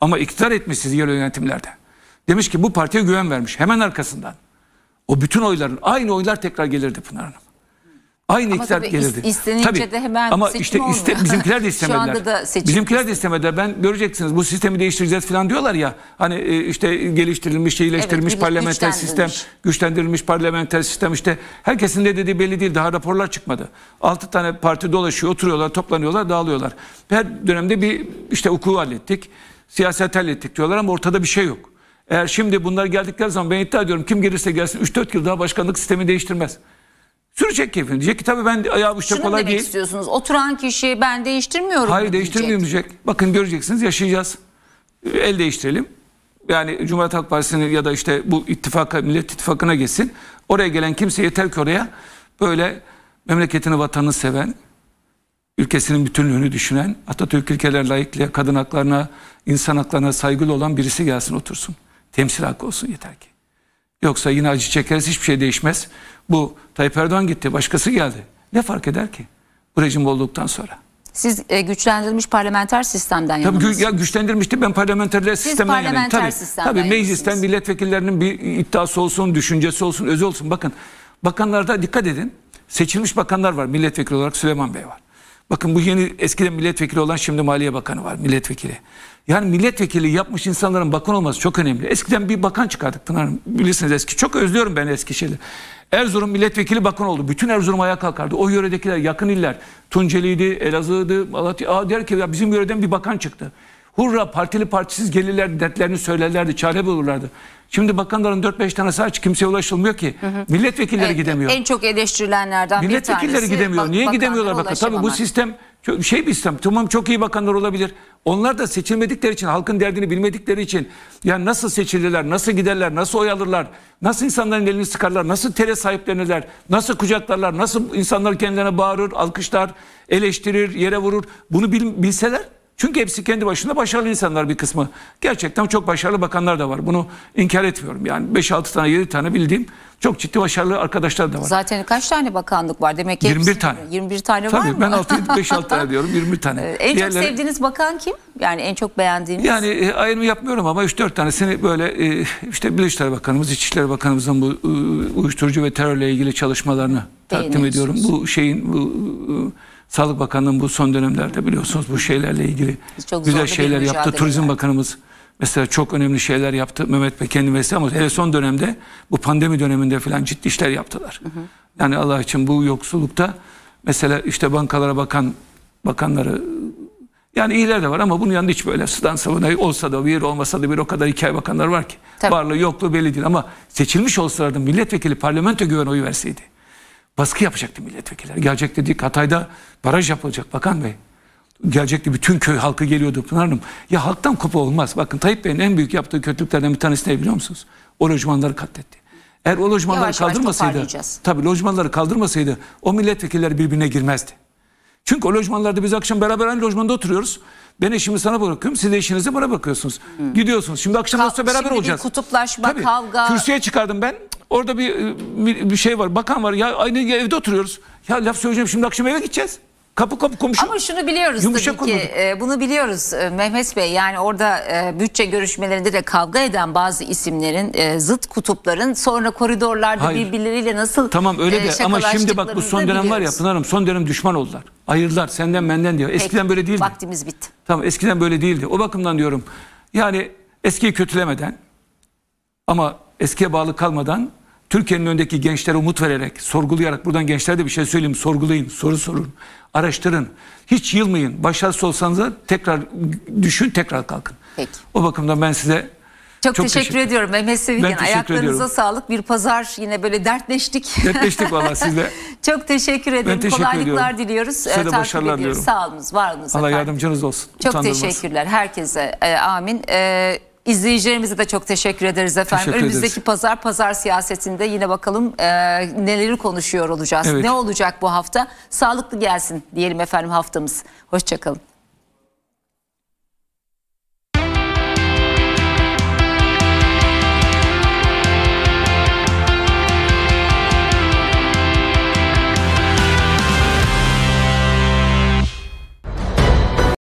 Ama iktidar etmiş sizi yerel yönetimlerde. Demiş ki bu partiye güven vermiş hemen arkasından. O bütün oyların aynı oylar tekrar gelirdi Pınar Hanım. Aynı ama gelirdi. Is, istenince tabii. de hemen ama işte olmuyor. iste, bizimkiler de [laughs] istemediler. Şu anda da seçim. Bizimkiler de istemediler. Ben göreceksiniz bu sistemi değiştireceğiz falan diyorlar ya. Hani e, işte geliştirilmiş, iyileştirilmiş evet, parlamenter sistem, güçlendirilmiş parlamenter sistem işte herkesin ne dediği belli değil. Daha raporlar çıkmadı. Altı tane parti dolaşıyor, oturuyorlar, toplanıyorlar, dağılıyorlar. Her dönemde bir işte hukuku hallettik, siyaset hallettik diyorlar ama ortada bir şey yok. Eğer şimdi bunlar geldikleri zaman ben iddia ediyorum kim gelirse gelsin 3-4 yıl daha başkanlık sistemi değiştirmez. Sürecek keyfini. Diyecek ki tabii ben ayağı bu Şunu kolay demek değil. istiyorsunuz. Oturan kişi ben değiştirmiyorum. Hayır mu değiştirmiyorum diyecek. Bakın göreceksiniz yaşayacağız. E, el değiştirelim. Yani Cumhuriyet Halk Partisi'nin ya da işte bu ittifaka, Millet ittifakına geçsin. Oraya gelen kimse yeter ki oraya böyle memleketini, vatanını seven, ülkesinin bütünlüğünü düşünen, Atatürk ülkeler layıklığa, kadın haklarına, insan haklarına saygılı olan birisi gelsin otursun. Temsil hakkı olsun yeter ki. Yoksa yine acı çekeriz hiçbir şey değişmez. Bu Tayyip Erdoğan gitti başkası geldi. Ne fark eder ki bu rejim olduktan sonra? Siz e, güçlendirilmiş parlamenter sistemden yanınız. Tabii gü ya güçlendirmişti ben parlamenterler Siz sistemden parlamenter Tabii, sistemden tabii meclisten milletvekillerinin bir iddiası olsun, düşüncesi olsun, özü olsun. Bakın bakanlarda dikkat edin. Seçilmiş bakanlar var. Milletvekili olarak Süleyman Bey var. Bakın bu yeni eskiden milletvekili olan şimdi Maliye Bakanı var milletvekili. Yani milletvekili yapmış insanların bakan olması çok önemli. Eskiden bir bakan çıkardık Pınar Bilirsiniz eski. Çok özlüyorum ben eski şeyleri. Erzurum milletvekili bakan oldu. Bütün Erzurum ayağa kalkardı. O yöredekiler, yakın iller. Tunceli'ydi, Elazığ'dı, Malatya. Aa der ki ya bizim yöreden bir bakan çıktı. Hurra partili partisiz gelirlerdi, dertlerini söylerlerdi, çare bulurlardı. Şimdi bakanların 4-5 tane sadece kimseye ulaşılmıyor ki. Hı hı. Milletvekilleri evet, gidemiyor. En çok eleştirilenlerden bir tanesi. Milletvekilleri gidemiyor. Niye gidemiyorlar? Bakın tabii bu sistem şey bir sistem. Tamam çok iyi bakanlar olabilir. Onlar da seçilmedikleri için, halkın derdini bilmedikleri için ya nasıl seçilirler, nasıl giderler, nasıl oy alırlar, nasıl insanların elini sıkarlar, nasıl tele sahiplenirler, nasıl kucaklarlar, nasıl insanlar kendilerine bağırır, alkışlar, eleştirir, yere vurur. Bunu bil, bilseler çünkü hepsi kendi başında başarılı insanlar bir kısmı. Gerçekten çok başarılı bakanlar da var. Bunu inkar etmiyorum. Yani 5-6 tane 7 tane bildiğim çok ciddi başarılı arkadaşlar da var. Zaten kaç tane bakanlık var? Demek ki 21 tane. 21 tane Tabii, var mı? Ben 6 5-6 tane diyorum. 21 tane. [laughs] Ee, en Diğerleri, çok sevdiğiniz bakan kim? Yani en çok beğendiğiniz? Yani e, ayrımı yapmıyorum ama 3-4 tanesini böyle e, işte Bilişler Bakanımız, İçişleri Bakanımızın bu e, uyuşturucu ve terörle ilgili çalışmalarını takdim ediyorum. Bu şeyin bu e, Sağlık Bakanlığı'nın bu son dönemlerde biliyorsunuz bu şeylerle ilgili çok güzel şeyler yaptı. Turizm Bakanımız mesela çok önemli şeyler yaptı. Mehmet Bey kendi mesela ama hele son dönemde bu pandemi döneminde falan ciddi işler yaptılar. Hı hı. Yani Allah için bu yoksullukta mesela işte bankalara bakan bakanları yani iyiler de var ama bunun yanında hiç böyle sudan savuna olsa da bir olmasa da bir o kadar hikaye bakanlar var ki. Tabii. Varlığı yokluğu belli değil ama seçilmiş olsalardı milletvekili parlamento güven oyu verseydi baskı yapacaktı milletvekilleri. Gelecek dedik Hatay'da baraj yapılacak bakan bey. Gelecekti bütün köy halkı geliyordu Pınar Hanım. Ya halktan kopa olmaz. Bakın Tayyip Bey'in en büyük yaptığı kötülüklerden bir tanesi ne biliyor musunuz? O lojmanları katletti. Eğer o lojmanları yavaş kaldırmasaydı, yavaş tabii lojmanları kaldırmasaydı o milletvekilleri birbirine girmezdi. Çünkü o lojmanlarda biz akşam beraber aynı lojmanda oturuyoruz. Ben eşimi sana bırakıyorum, siz de işinizi bana bakıyorsunuz. Hmm. Gidiyorsunuz. Şimdi akşam nasıl beraber şimdi olacağız. Şimdi kutuplaşma, Tabii, kavga. Kürsüye çıkardım ben. Orada bir, bir, şey var. Bakan var. Ya aynı evde oturuyoruz. Ya laf söyleyeceğim şimdi akşam eve gideceğiz. Kapı kapı komşu. Ama şunu biliyoruz Yumuşak tabii ki. Olmadı. Ee, bunu biliyoruz e, Mehmet Bey. Yani orada e, bütçe görüşmelerinde de kavga eden bazı isimlerin, e, zıt kutupların sonra koridorlarda Hayır. birbirleriyle nasıl Tamam öyle e, de ama şimdi bak bu son dönem biliyoruz. var ya Pınar'ım son dönem düşman oldular. Ayırdılar senden benden diyor. Eskiden Peki, böyle değildi. Vaktimiz bitti. Tamam eskiden böyle değildi. O bakımdan diyorum. Yani eskiyi kötülemeden ama eskiye bağlı kalmadan Türkiye'nin önündeki gençlere umut vererek, sorgulayarak, buradan gençlere de bir şey söyleyeyim, sorgulayın, soru sorun, araştırın. Hiç yılmayın. Başarısız olsanız da tekrar düşün, tekrar kalkın. Peki. O bakımdan ben size çok, çok teşekkür, teşekkür ediyorum Mehmet Sevigen. Ayaklarınıza ediyorum. sağlık. Bir pazar yine böyle dertleştik. Dertleştik valla sizle. [laughs] çok teşekkür ederim. Ben teşekkür Kolaylıklar ediyorum. diliyoruz. Size ee, de başarılar diliyorum. Sağolunuz, varolunuz. Allah efendim. yardımcınız olsun. Çok teşekkürler herkese. E, amin. E, İzleyicilerimize de çok teşekkür ederiz efendim. Teşekkür Önümüzdeki ederiz. pazar pazar siyasetinde yine bakalım e, neleri konuşuyor olacağız. Evet. Ne olacak bu hafta? Sağlıklı gelsin diyelim efendim haftamız. Hoşçakalın.